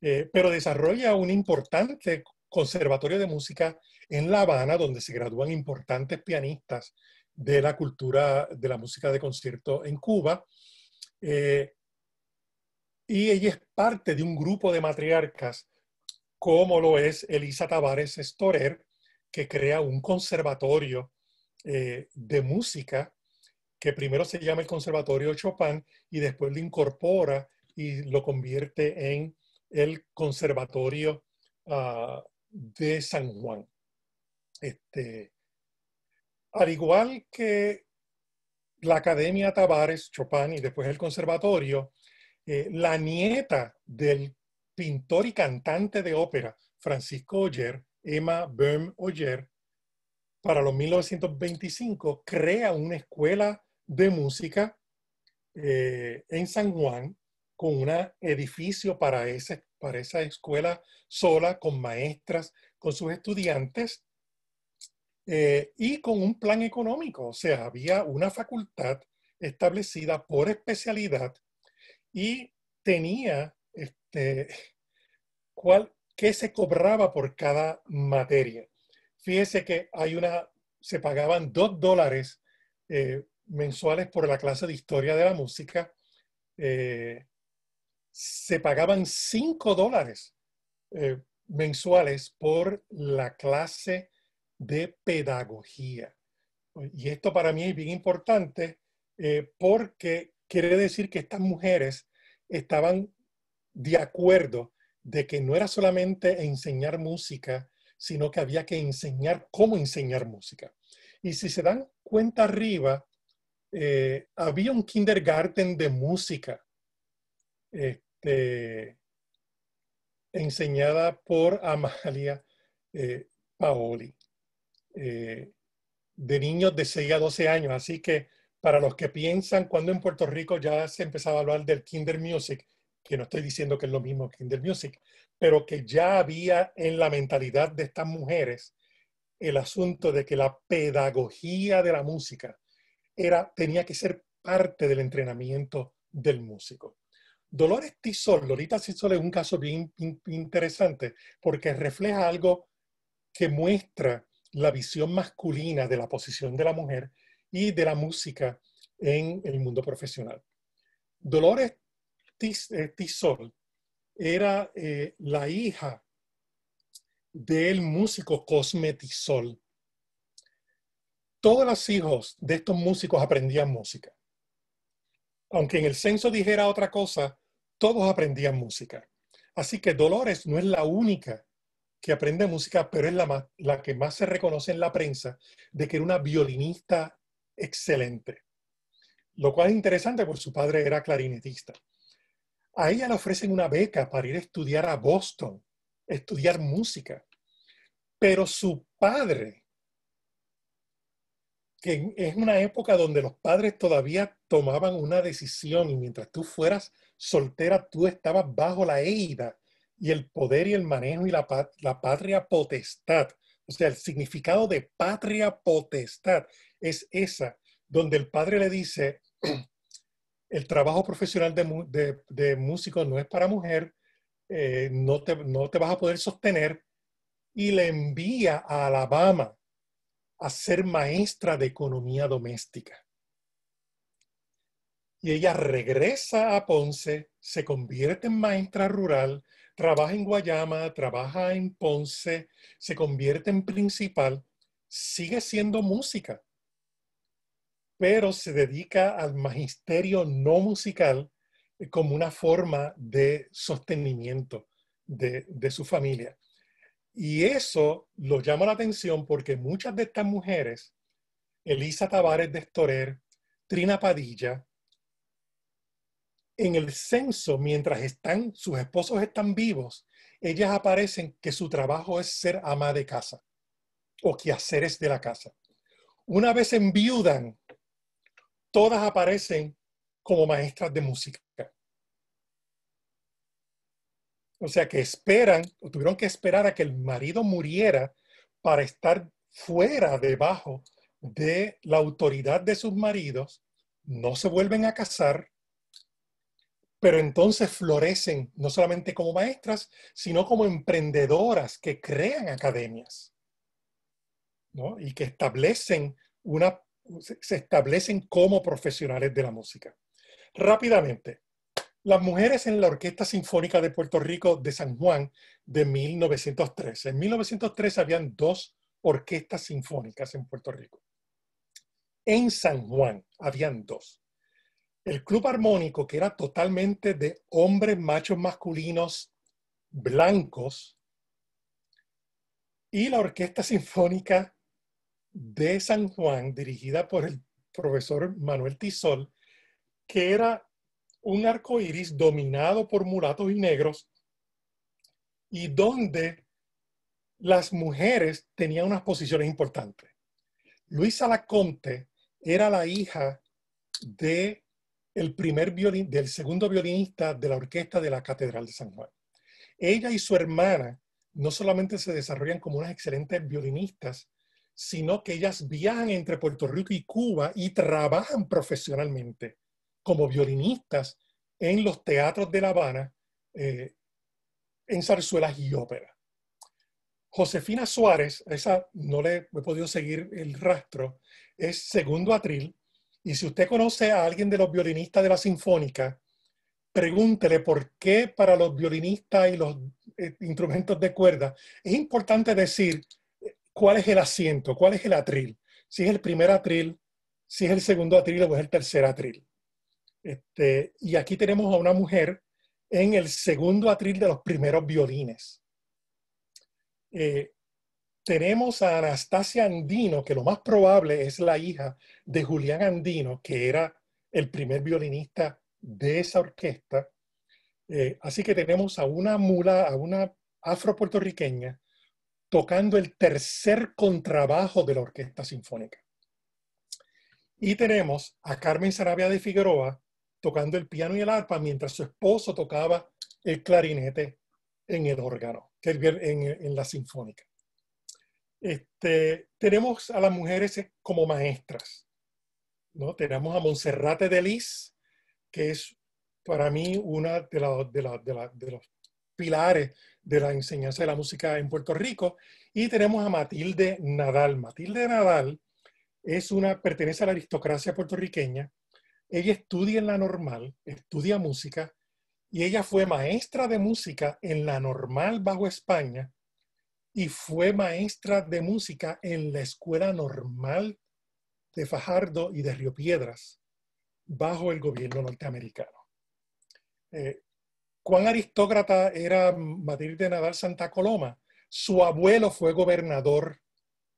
Eh, pero desarrolla un importante Conservatorio de Música en La Habana, donde se gradúan importantes pianistas de la cultura de la música de concierto en Cuba. Eh, y ella es parte de un grupo de matriarcas, como lo es Elisa Tavares Storer, que crea un conservatorio eh, de música, que primero se llama el Conservatorio Chopin y después lo incorpora y lo convierte en el Conservatorio ah, de San Juan. Este, al igual que la Academia Tavares, Chopin y después el Conservatorio, eh, la nieta del pintor y cantante de ópera Francisco Oyer, Emma Böhm Oyer, para los 1925 crea una escuela de música eh, en San Juan con un edificio para ese, para esa escuela sola, con maestras, con sus estudiantes, eh, y con un plan económico. O sea, había una facultad establecida por especialidad y tenía este, cuál, qué se cobraba por cada materia. Fíjese que hay una, se pagaban dos dólares eh, mensuales por la clase de historia de la música. Eh, se pagaban 5 dólares eh, mensuales por la clase de pedagogía. Y esto para mí es bien importante eh, porque quiere decir que estas mujeres estaban de acuerdo de que no era solamente enseñar música, sino que había que enseñar cómo enseñar música. Y si se dan cuenta arriba, eh, había un kindergarten de música este, enseñada por Amalia eh, Paoli, eh, de niños de 6 a 12 años. Así que para los que piensan, cuando en Puerto Rico ya se empezaba a hablar del Kinder Music, que no estoy diciendo que es lo mismo que Kinder Music, pero que ya había en la mentalidad de estas mujeres el asunto de que la pedagogía de la música era, tenía que ser parte del entrenamiento del músico. Dolores Tisol, Lolita Tizol, es un caso bien interesante porque refleja algo que muestra la visión masculina de la posición de la mujer y de la música en el mundo profesional. Dolores Tisol eh, era eh, la hija del músico Cosme Tisol. Todos los hijos de estos músicos aprendían música. Aunque en el censo dijera otra cosa, todos aprendían música. Así que Dolores no es la única que aprende música, pero es la, la que más se reconoce en la prensa de que era una violinista excelente. Lo cual es interesante porque su padre era clarinetista. A ella le ofrecen una beca para ir a estudiar a Boston, estudiar música. Pero su padre que es una época donde los padres todavía tomaban una decisión y mientras tú fueras soltera, tú estabas bajo la eida y el poder y el manejo y la, la patria potestad. O sea, el significado de patria potestad es esa, donde el padre le dice, el trabajo profesional de, músico no es para mujer, eh, no, te, no te vas a poder sostener, y le envía a Alabama a ser maestra de economía doméstica. Y ella regresa a Ponce, se convierte en maestra rural, trabaja en Guayama, trabaja en Ponce, se convierte en principal, sigue siendo música, pero se dedica al magisterio no musical como una forma de sostenimiento de, de su familia. Y eso lo llama la atención porque muchas de estas mujeres, Elisa Tavares de Estorer, Trina Padilla, en el censo, mientras están, sus esposos están vivos, ellas aparecen que su trabajo es ser ama de casa o quehaceres de la casa. Una vez enviudan, todas aparecen como maestras de música. O sea, que esperan, o tuvieron que esperar a que el marido muriera para estar fuera, debajo de la autoridad de sus maridos, no se vuelven a casar, pero entonces florecen no solamente como maestras, sino como emprendedoras que crean academias y que establecen una, se establecen como profesionales de la música. Rápidamente, las mujeres en la Orquesta Sinfónica de Puerto Rico de San Juan de 1903. En 1903 habían dos orquestas sinfónicas en Puerto Rico. En San Juan habían dos. El club armónico, que era totalmente de hombres machos masculinos blancos, y la Orquesta Sinfónica de San Juan, dirigida por el profesor Manuel Tizol, que era un arco iris dominado por mulatos y negros y donde las mujeres tenían unas posiciones importantes. Luisa Laconte era la hija de primer del segundo violinista de la orquesta de la Catedral de San Juan. Ella y su hermana no solamente se desarrollan como unas excelentes violinistas, sino que ellas viajan entre Puerto Rico y Cuba y trabajan profesionalmente como violinistas en los teatros de La Habana, eh, en zarzuelas y ópera. Josefina Suárez, esa no le he podido seguir el rastro, es segundo atril. Y si usted conoce a alguien de los violinistas de la Sinfónica, pregúntele por qué para los violinistas y los eh, instrumentos de cuerda es importante decir eh, cuál es el asiento, cuál es el atril, si es el primer atril, si es el segundo atril o es el tercer atril. Este, y aquí tenemos a una mujer en el segundo atril de los primeros violines. Eh, tenemos a Anastasia Andino, que lo más probable es la hija de Julián Andino, que era el primer violinista de esa orquesta. Eh, así que tenemos a una mula, a una afropuertorriqueña, tocando el tercer contrabajo de la Orquesta Sinfónica. Y tenemos a Carmen Sarabia de Figueroa, tocando el piano y el arpa mientras su esposo tocaba el clarinete en el órgano, en, en la sinfónica. Este, tenemos a las mujeres como maestras. ¿no? Tenemos a Monserrate de Lis, que es para mí una de, de, los pilares de la enseñanza de la música en Puerto Rico. Y tenemos a Matilde Nadal. Matilde Nadal es una, pertenece a la aristocracia puertorriqueña ella estudia en la normal, estudia música, y ella fue maestra de música en la normal bajo España y fue maestra de música en la escuela normal de Fajardo y de Río Piedras bajo el gobierno norteamericano. Eh, ¿Cuán aristócrata era Madrid de Nadal Santa Coloma? Su abuelo fue gobernador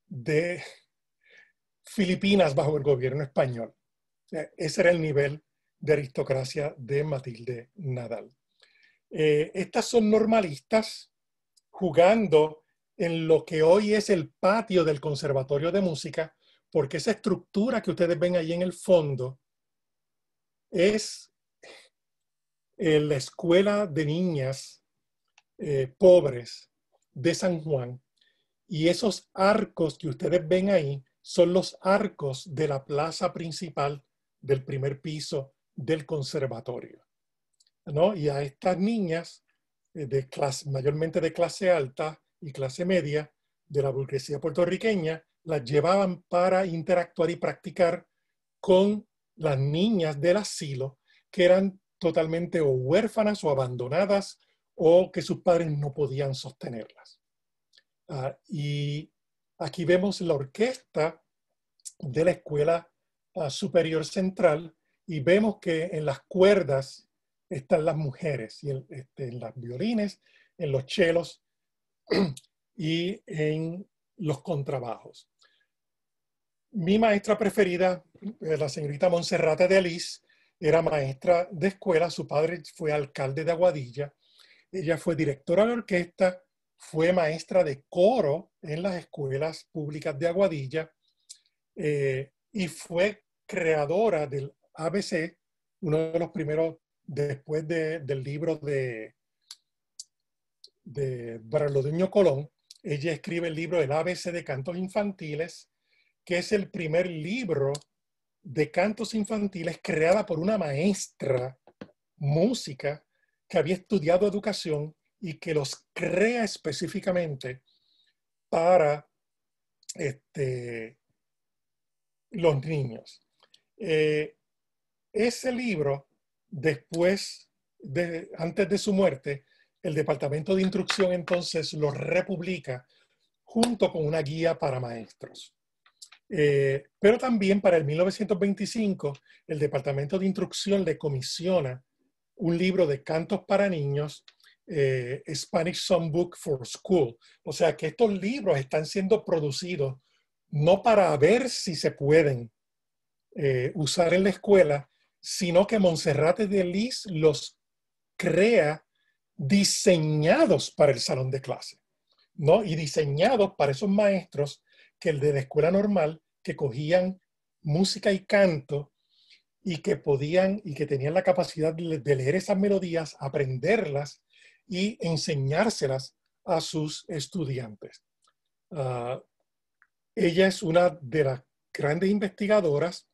de Filipinas bajo el gobierno español ese era el nivel de aristocracia de Matilde Nadal. Eh, estas son normalistas jugando en lo que hoy es el patio del Conservatorio de Música, porque esa estructura que ustedes ven ahí en el fondo es eh, la escuela de niñas eh, pobres de San Juan. Y esos arcos que ustedes ven ahí son los arcos de la plaza principal del primer piso del conservatorio. ¿no? Y a estas niñas, eh, de mayormente de clase alta y clase media, de la burguesía puertorriqueña, las llevaban para interactuar y practicar con las niñas del asilo, que eran totalmente huérfanas o abandonadas o que sus padres no podían sostenerlas. Ah, y aquí vemos la orquesta de la escuela superior central y vemos que en las cuerdas están las mujeres, y este, en las violines, en los chelos y en los contrabajos. Mi maestra preferida, eh, la señorita Monserrata de Alice, era maestra de escuela, su padre fue alcalde de Aguadilla, ella fue directora de orquesta, fue maestra de coro en las escuelas públicas de Aguadilla eh, y fue creadora del ABC, uno de los primeros después del libro de, de Colón. Ella escribe el libro El ABC de Cantos Infantiles, que es el primer libro de cantos infantiles creada por una maestra música que había estudiado educación y que los crea específicamente para este, los niños. Eh, ese libro, después, de, antes de su muerte, el Departamento de Instrucción entonces lo republica junto con una guía para maestros. Eh, pero también para el 1925, el Departamento de Instrucción le comisiona un libro de cantos para niños, eh, Spanish Songbook for School. O sea que estos libros están siendo producidos no para ver si se pueden eh, usar en la escuela, sino que Monserrate de Lis los crea diseñados para el salón de clase, ¿no? Y diseñados para esos maestros que el de la escuela normal, que cogían música y canto y que podían y que tenían la capacidad de leer esas melodías, aprenderlas y enseñárselas a sus estudiantes. Ah, ella es una de las grandes investigadoras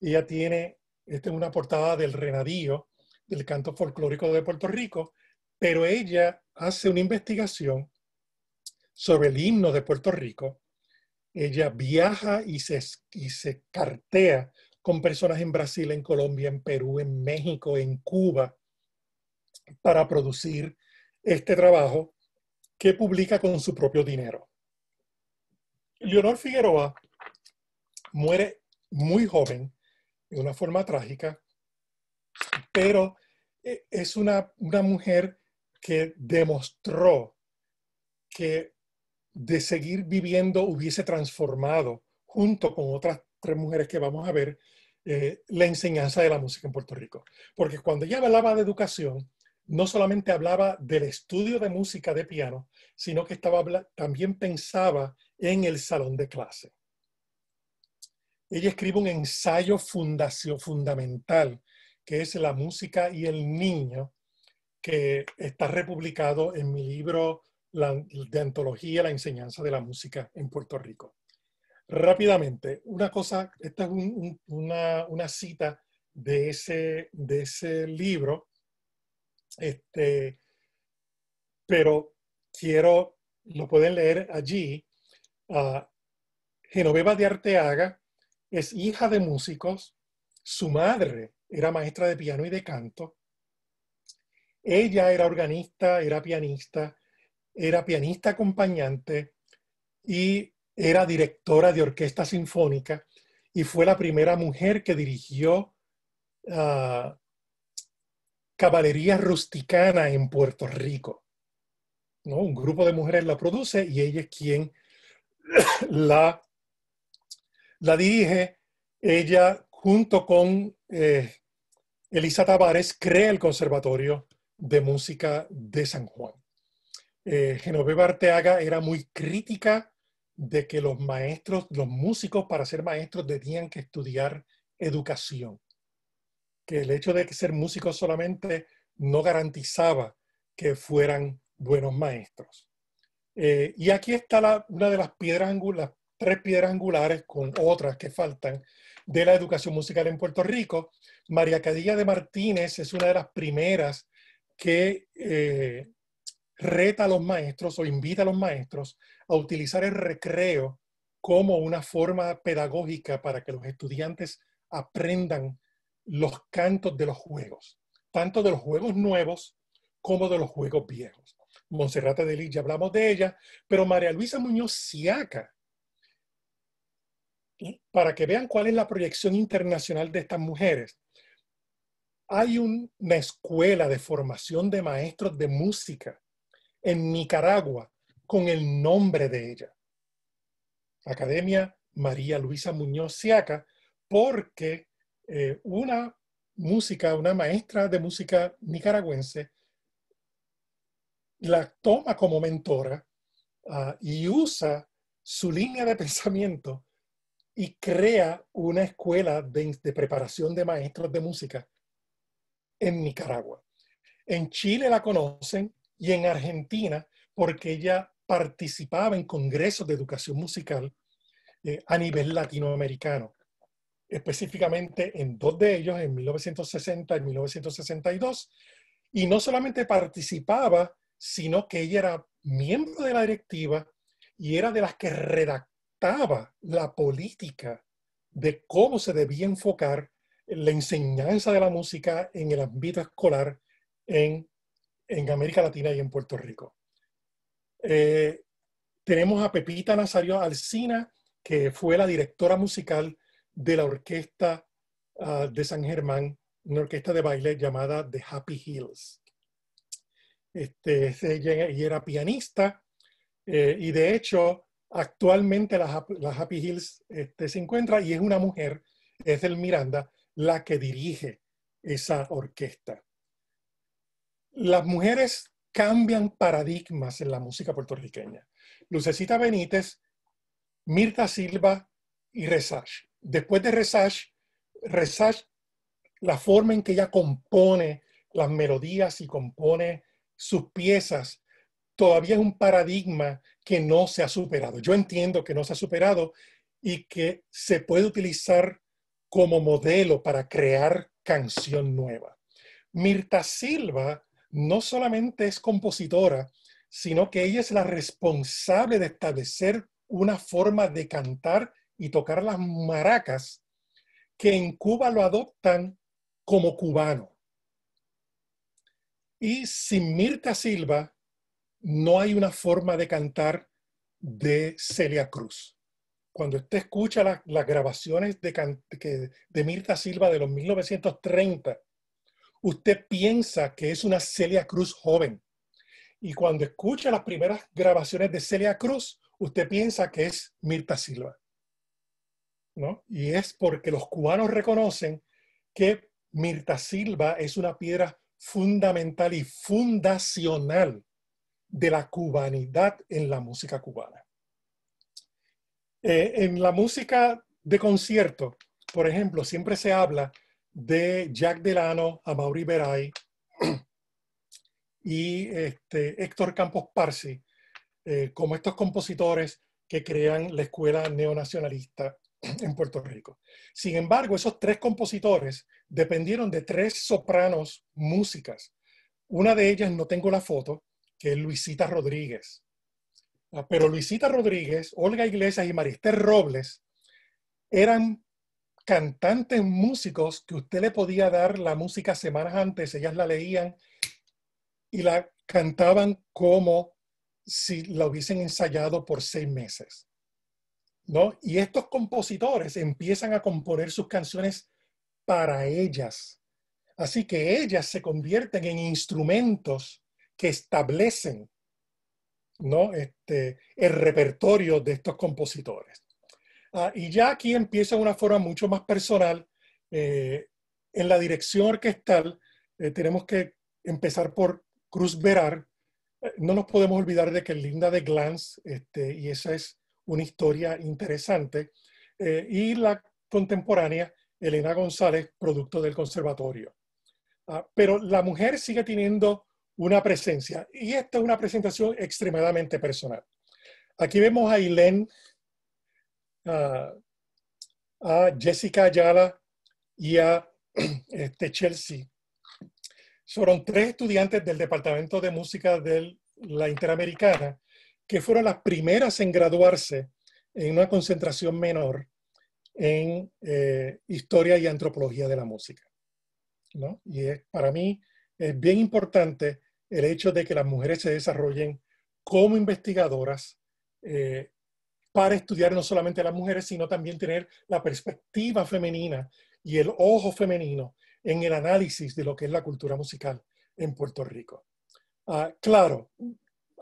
ella tiene, esta es una portada del Renadío, del canto folclórico de Puerto Rico, pero ella hace una investigación sobre el himno de Puerto Rico. Ella viaja y se, y se cartea con personas en Brasil, en Colombia, en Perú, en México, en Cuba, para producir este trabajo que publica con su propio dinero. Leonor Figueroa muere muy joven de una forma trágica, pero eh, es una, mujer que demostró que de seguir viviendo hubiese transformado, junto con otras tres mujeres que vamos a ver, eh, la enseñanza de la música en Puerto Rico. Porque cuando ella hablaba de educación, no solamente hablaba del estudio de música de piano, sino que estaba, también pensaba en el salón de clase ella escribe un ensayo fundación, fundamental, que es La música y el niño, que está republicado en mi libro de antología La enseñanza de la música en Puerto Rico. Rápidamente, una cosa, esta es una, cita de ese, de ese libro, este, pero quiero, lo pueden leer allí, Genoveva de Arteaga es hija de músicos, su madre era maestra de piano y de canto, ella era organista, era pianista, era pianista acompañante y era directora de orquesta sinfónica y fue la primera mujer que dirigió ah, Caballería Rusticana en Puerto Rico. Un grupo de mujeres la produce y ella es quien la la dirige, ella junto con eh, Elisa Tavares crea el Conservatorio de Música de San Juan. Eh, Genoveva Arteaga era muy crítica de que los maestros, los músicos para ser maestros tenían que estudiar educación, que el hecho de ser músicos solamente no garantizaba que fueran buenos maestros. Eh, y aquí está una de las piedras, las tres piedras angulares con otras que faltan de la educación musical en Puerto Rico. María Cadilla de Martínez es una de las primeras que eh, reta a los maestros o invita a los maestros a utilizar el recreo como una forma pedagógica para que los estudiantes aprendan los cantos de los juegos, tanto de los juegos nuevos como de los juegos viejos. Monserrate de Lille, ya hablamos de ella, pero María Luisa Muñoz Siaca para que vean cuál es la proyección internacional de estas mujeres, hay una escuela de formación de maestros de música en Nicaragua con el nombre de ella. Academia María Luisa Muñoz Siaca, porque eh, una música, una maestra de música nicaragüense, la toma como mentora ah, y usa su línea de pensamiento y crea una escuela de, preparación de maestros de música en Nicaragua. En Chile la conocen y en Argentina porque ella participaba en congresos de educación musical eh, a nivel latinoamericano, específicamente en dos de ellos, en 1960 y 1962, y no solamente participaba, sino que ella era miembro de la directiva y era de las que redactaba la política de cómo se debía enfocar la enseñanza de la música en el ámbito escolar en, América Latina y en Puerto Rico. Eh, tenemos a Pepita Nazario Alcina, que fue la directora musical de la orquesta ah, de San Germán, una orquesta de baile llamada The Happy Hills. Este, ella, era pianista eh, y de hecho Actualmente las, Happy Hills este, se encuentra y es una mujer, es del Miranda, la que dirige esa orquesta. Las mujeres cambian paradigmas en la música puertorriqueña. Lucecita Benítez, Mirta Silva y Resage. Después de resage resage la forma en que ella compone las melodías y compone sus piezas, todavía es un paradigma que no se ha superado. Yo entiendo que no se ha superado y que se puede utilizar como modelo para crear canción nueva. Mirta Silva no solamente es compositora, sino que ella es la responsable de establecer una forma de cantar y tocar las maracas que en Cuba lo adoptan como cubano. Y sin Mirta Silva, no hay una forma de cantar de Celia Cruz. Cuando usted escucha las grabaciones de, Mirta Silva de los 1930, usted piensa que es una Celia Cruz joven. Y cuando escucha las primeras grabaciones de Celia Cruz, usted piensa que es Mirta Silva. ¿No? Y es porque los cubanos reconocen que Mirta Silva es una piedra fundamental y fundacional de la cubanidad en la música cubana. Eh, en la música de concierto, por ejemplo, siempre se habla de Jack Delano, a Mauri Beray y este, Héctor Campos Parsi, eh, como estos compositores que crean la escuela neonacionalista en Puerto Rico. Sin embargo, esos tres compositores dependieron de tres sopranos músicas. Una de ellas, no tengo la foto, que es Luisita Rodríguez. Ah, pero Luisita Rodríguez, Olga Iglesias y Marister Robles eran cantantes músicos que usted le podía dar la música semanas antes, ellas la leían y la cantaban como si la hubiesen ensayado por seis meses. ¿no? Y estos compositores empiezan a componer sus canciones para ellas. Así que ellas se convierten en instrumentos que establecen ¿no? este, el repertorio de estos compositores. Ah, y ya aquí empieza una forma mucho más personal. Eh, en la dirección orquestal eh, tenemos que empezar por Cruz Verar. Eh, no nos podemos olvidar de que Linda de Glanz, este, y esa es una historia interesante, y la contemporánea Elena González, producto del conservatorio. Ah, pero la mujer sigue teniendo una presencia. Y esta es una presentación extremadamente personal. Aquí vemos a Ilén, ah, a, Jessica Ayala y a este, Chelsea. Fueron tres estudiantes del Departamento de Música de la Interamericana que fueron las primeras en graduarse en una concentración menor en eh, historia y antropología de la música. Y para mí es bien importante el hecho de que las mujeres se desarrollen como investigadoras eh, para estudiar no solamente a las mujeres, sino también tener la perspectiva femenina y el ojo femenino en el análisis de lo que es la cultura musical en Puerto Rico. Ah, claro,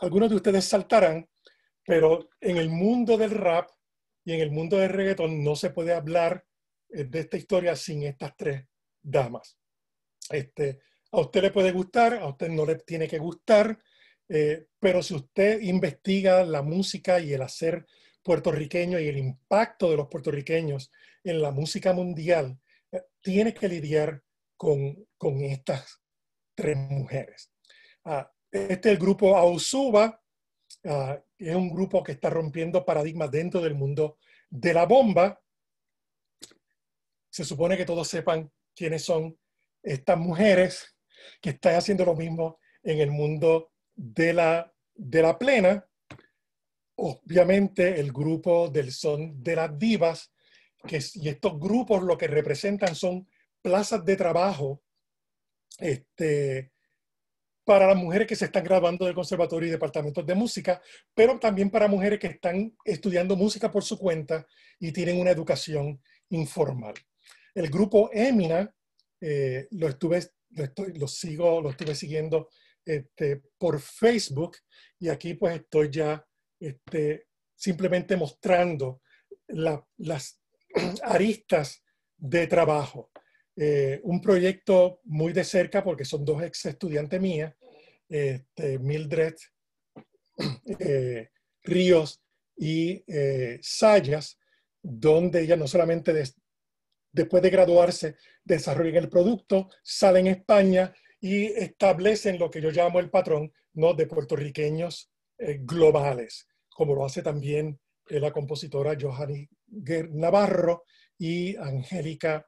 algunos de ustedes saltarán, pero en el mundo del rap y en el mundo del reggaeton no se puede hablar eh, de esta historia sin estas tres damas. Este, a usted le puede gustar, a usted no le tiene que gustar, eh, pero si usted investiga la música y el hacer puertorriqueño y el impacto de los puertorriqueños en la música mundial, eh, tiene que lidiar con, estas tres mujeres. Ah, este es el grupo Ausuba, ah, es un grupo que está rompiendo paradigmas dentro del mundo de la bomba. Se supone que todos sepan quiénes son estas mujeres que está haciendo lo mismo en el mundo de la, de la plena. Obviamente el grupo del son de las divas, que, y estos grupos lo que representan son plazas de trabajo este, para las mujeres que se están graduando del conservatorio y departamentos de música, pero también para mujeres que están estudiando música por su cuenta y tienen una educación informal. El grupo Emina, eh, lo estuve lo sigo, lo estuve siguiendo este, por Facebook y aquí pues estoy ya este, simplemente mostrando las aristas de trabajo. Eh, un proyecto muy de cerca porque son dos ex estudiantes mías, este, Mildred eh, Ríos y eh, Sayas, donde ella no solamente después de graduarse, desarrollan el producto, salen a España y establecen lo que yo llamo el patrón de puertorriqueños eh, globales, como lo hace también eh, la compositora Johanny Navarro y Angélica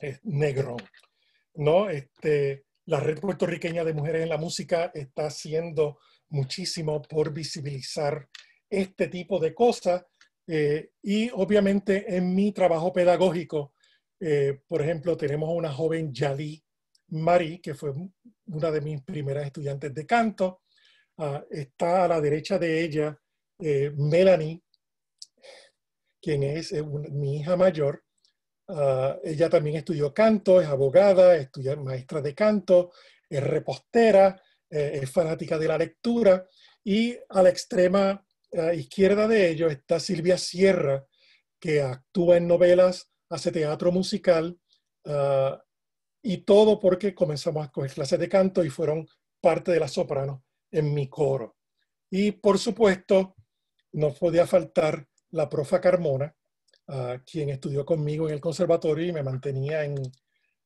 eh, Negro. ¿no? Este, la red puertorriqueña de mujeres en la música está haciendo muchísimo por visibilizar este tipo de cosas eh, y obviamente en mi trabajo pedagógico, eh, por ejemplo, tenemos a una joven Yali Mari, que fue una de mis primeras estudiantes de canto. Ah, está a la derecha de ella eh, Melanie, quien es mi hija mayor. Ah, ella también estudió canto, es abogada, es maestra de canto, es repostera, es fanática de la lectura. Y a la extrema a izquierda de ellos está Silvia Sierra, que actúa en novelas, hace teatro musical, ah, y todo porque comenzamos con coger clases de canto y fueron parte de la soprano en mi coro. Y por supuesto, no podía faltar la profa Carmona, ah, quien estudió conmigo en el conservatorio y me mantenía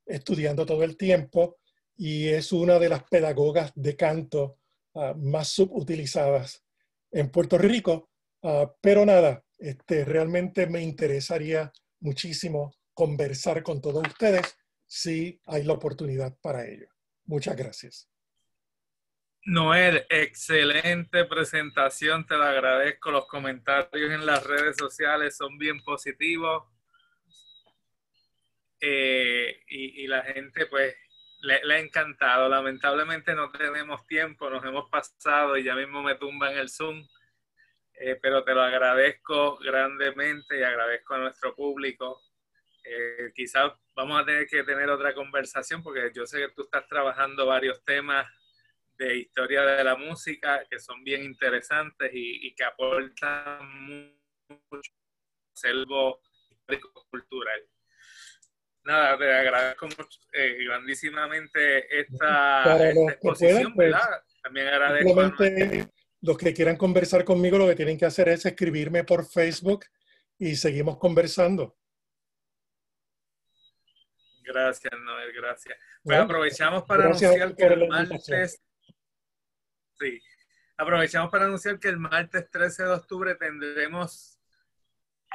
estudiando todo el tiempo, y es una de las pedagogas de canto ah, más subutilizadas en Puerto Rico, ah, pero nada, este, realmente me interesaría muchísimo conversar con todos ustedes si hay la oportunidad para ello. Muchas gracias. Noel, excelente presentación, te la agradezco. Los comentarios en las redes sociales son bien positivos. Eh, y, la gente pues le, ha encantado. Lamentablemente no tenemos tiempo, nos hemos pasado y ya mismo me tumba en el Zoom. Eh, pero te lo agradezco grandemente y agradezco a nuestro público. Eh, quizás vamos a tener que tener otra conversación porque yo sé que tú estás trabajando varios temas de historia de la música que son bien interesantes y, que aportan mucho acervo histórico cultural. Nada, te agradezco eh, grandísimamente esta, pues, exposición, ¿verdad? También agradezco. Los que quieran conversar conmigo, lo que tienen que hacer es escribirme por Facebook y seguimos conversando. Gracias, Noel, gracias. Pues bueno, aprovechamos para anunciar que el martes. Sí, aprovechamos para anunciar que el martes 13 de octubre tendremos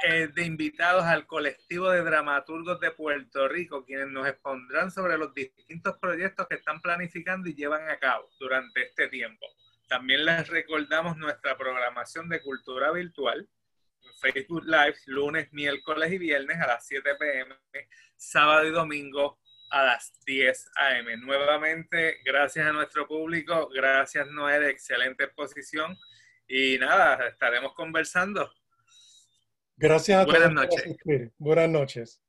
eh, de invitados al colectivo de dramaturgos de Puerto Rico, quienes nos expondrán sobre los distintos proyectos que están planificando y llevan a cabo durante este tiempo. También les recordamos nuestra programación de cultura virtual, Facebook Live, lunes, miércoles y viernes a las 7 pm, sábado y domingo a las 10 am. Nuevamente, gracias a nuestro público, gracias Noel, excelente exposición y nada, estaremos conversando. Gracias a Buenas noches.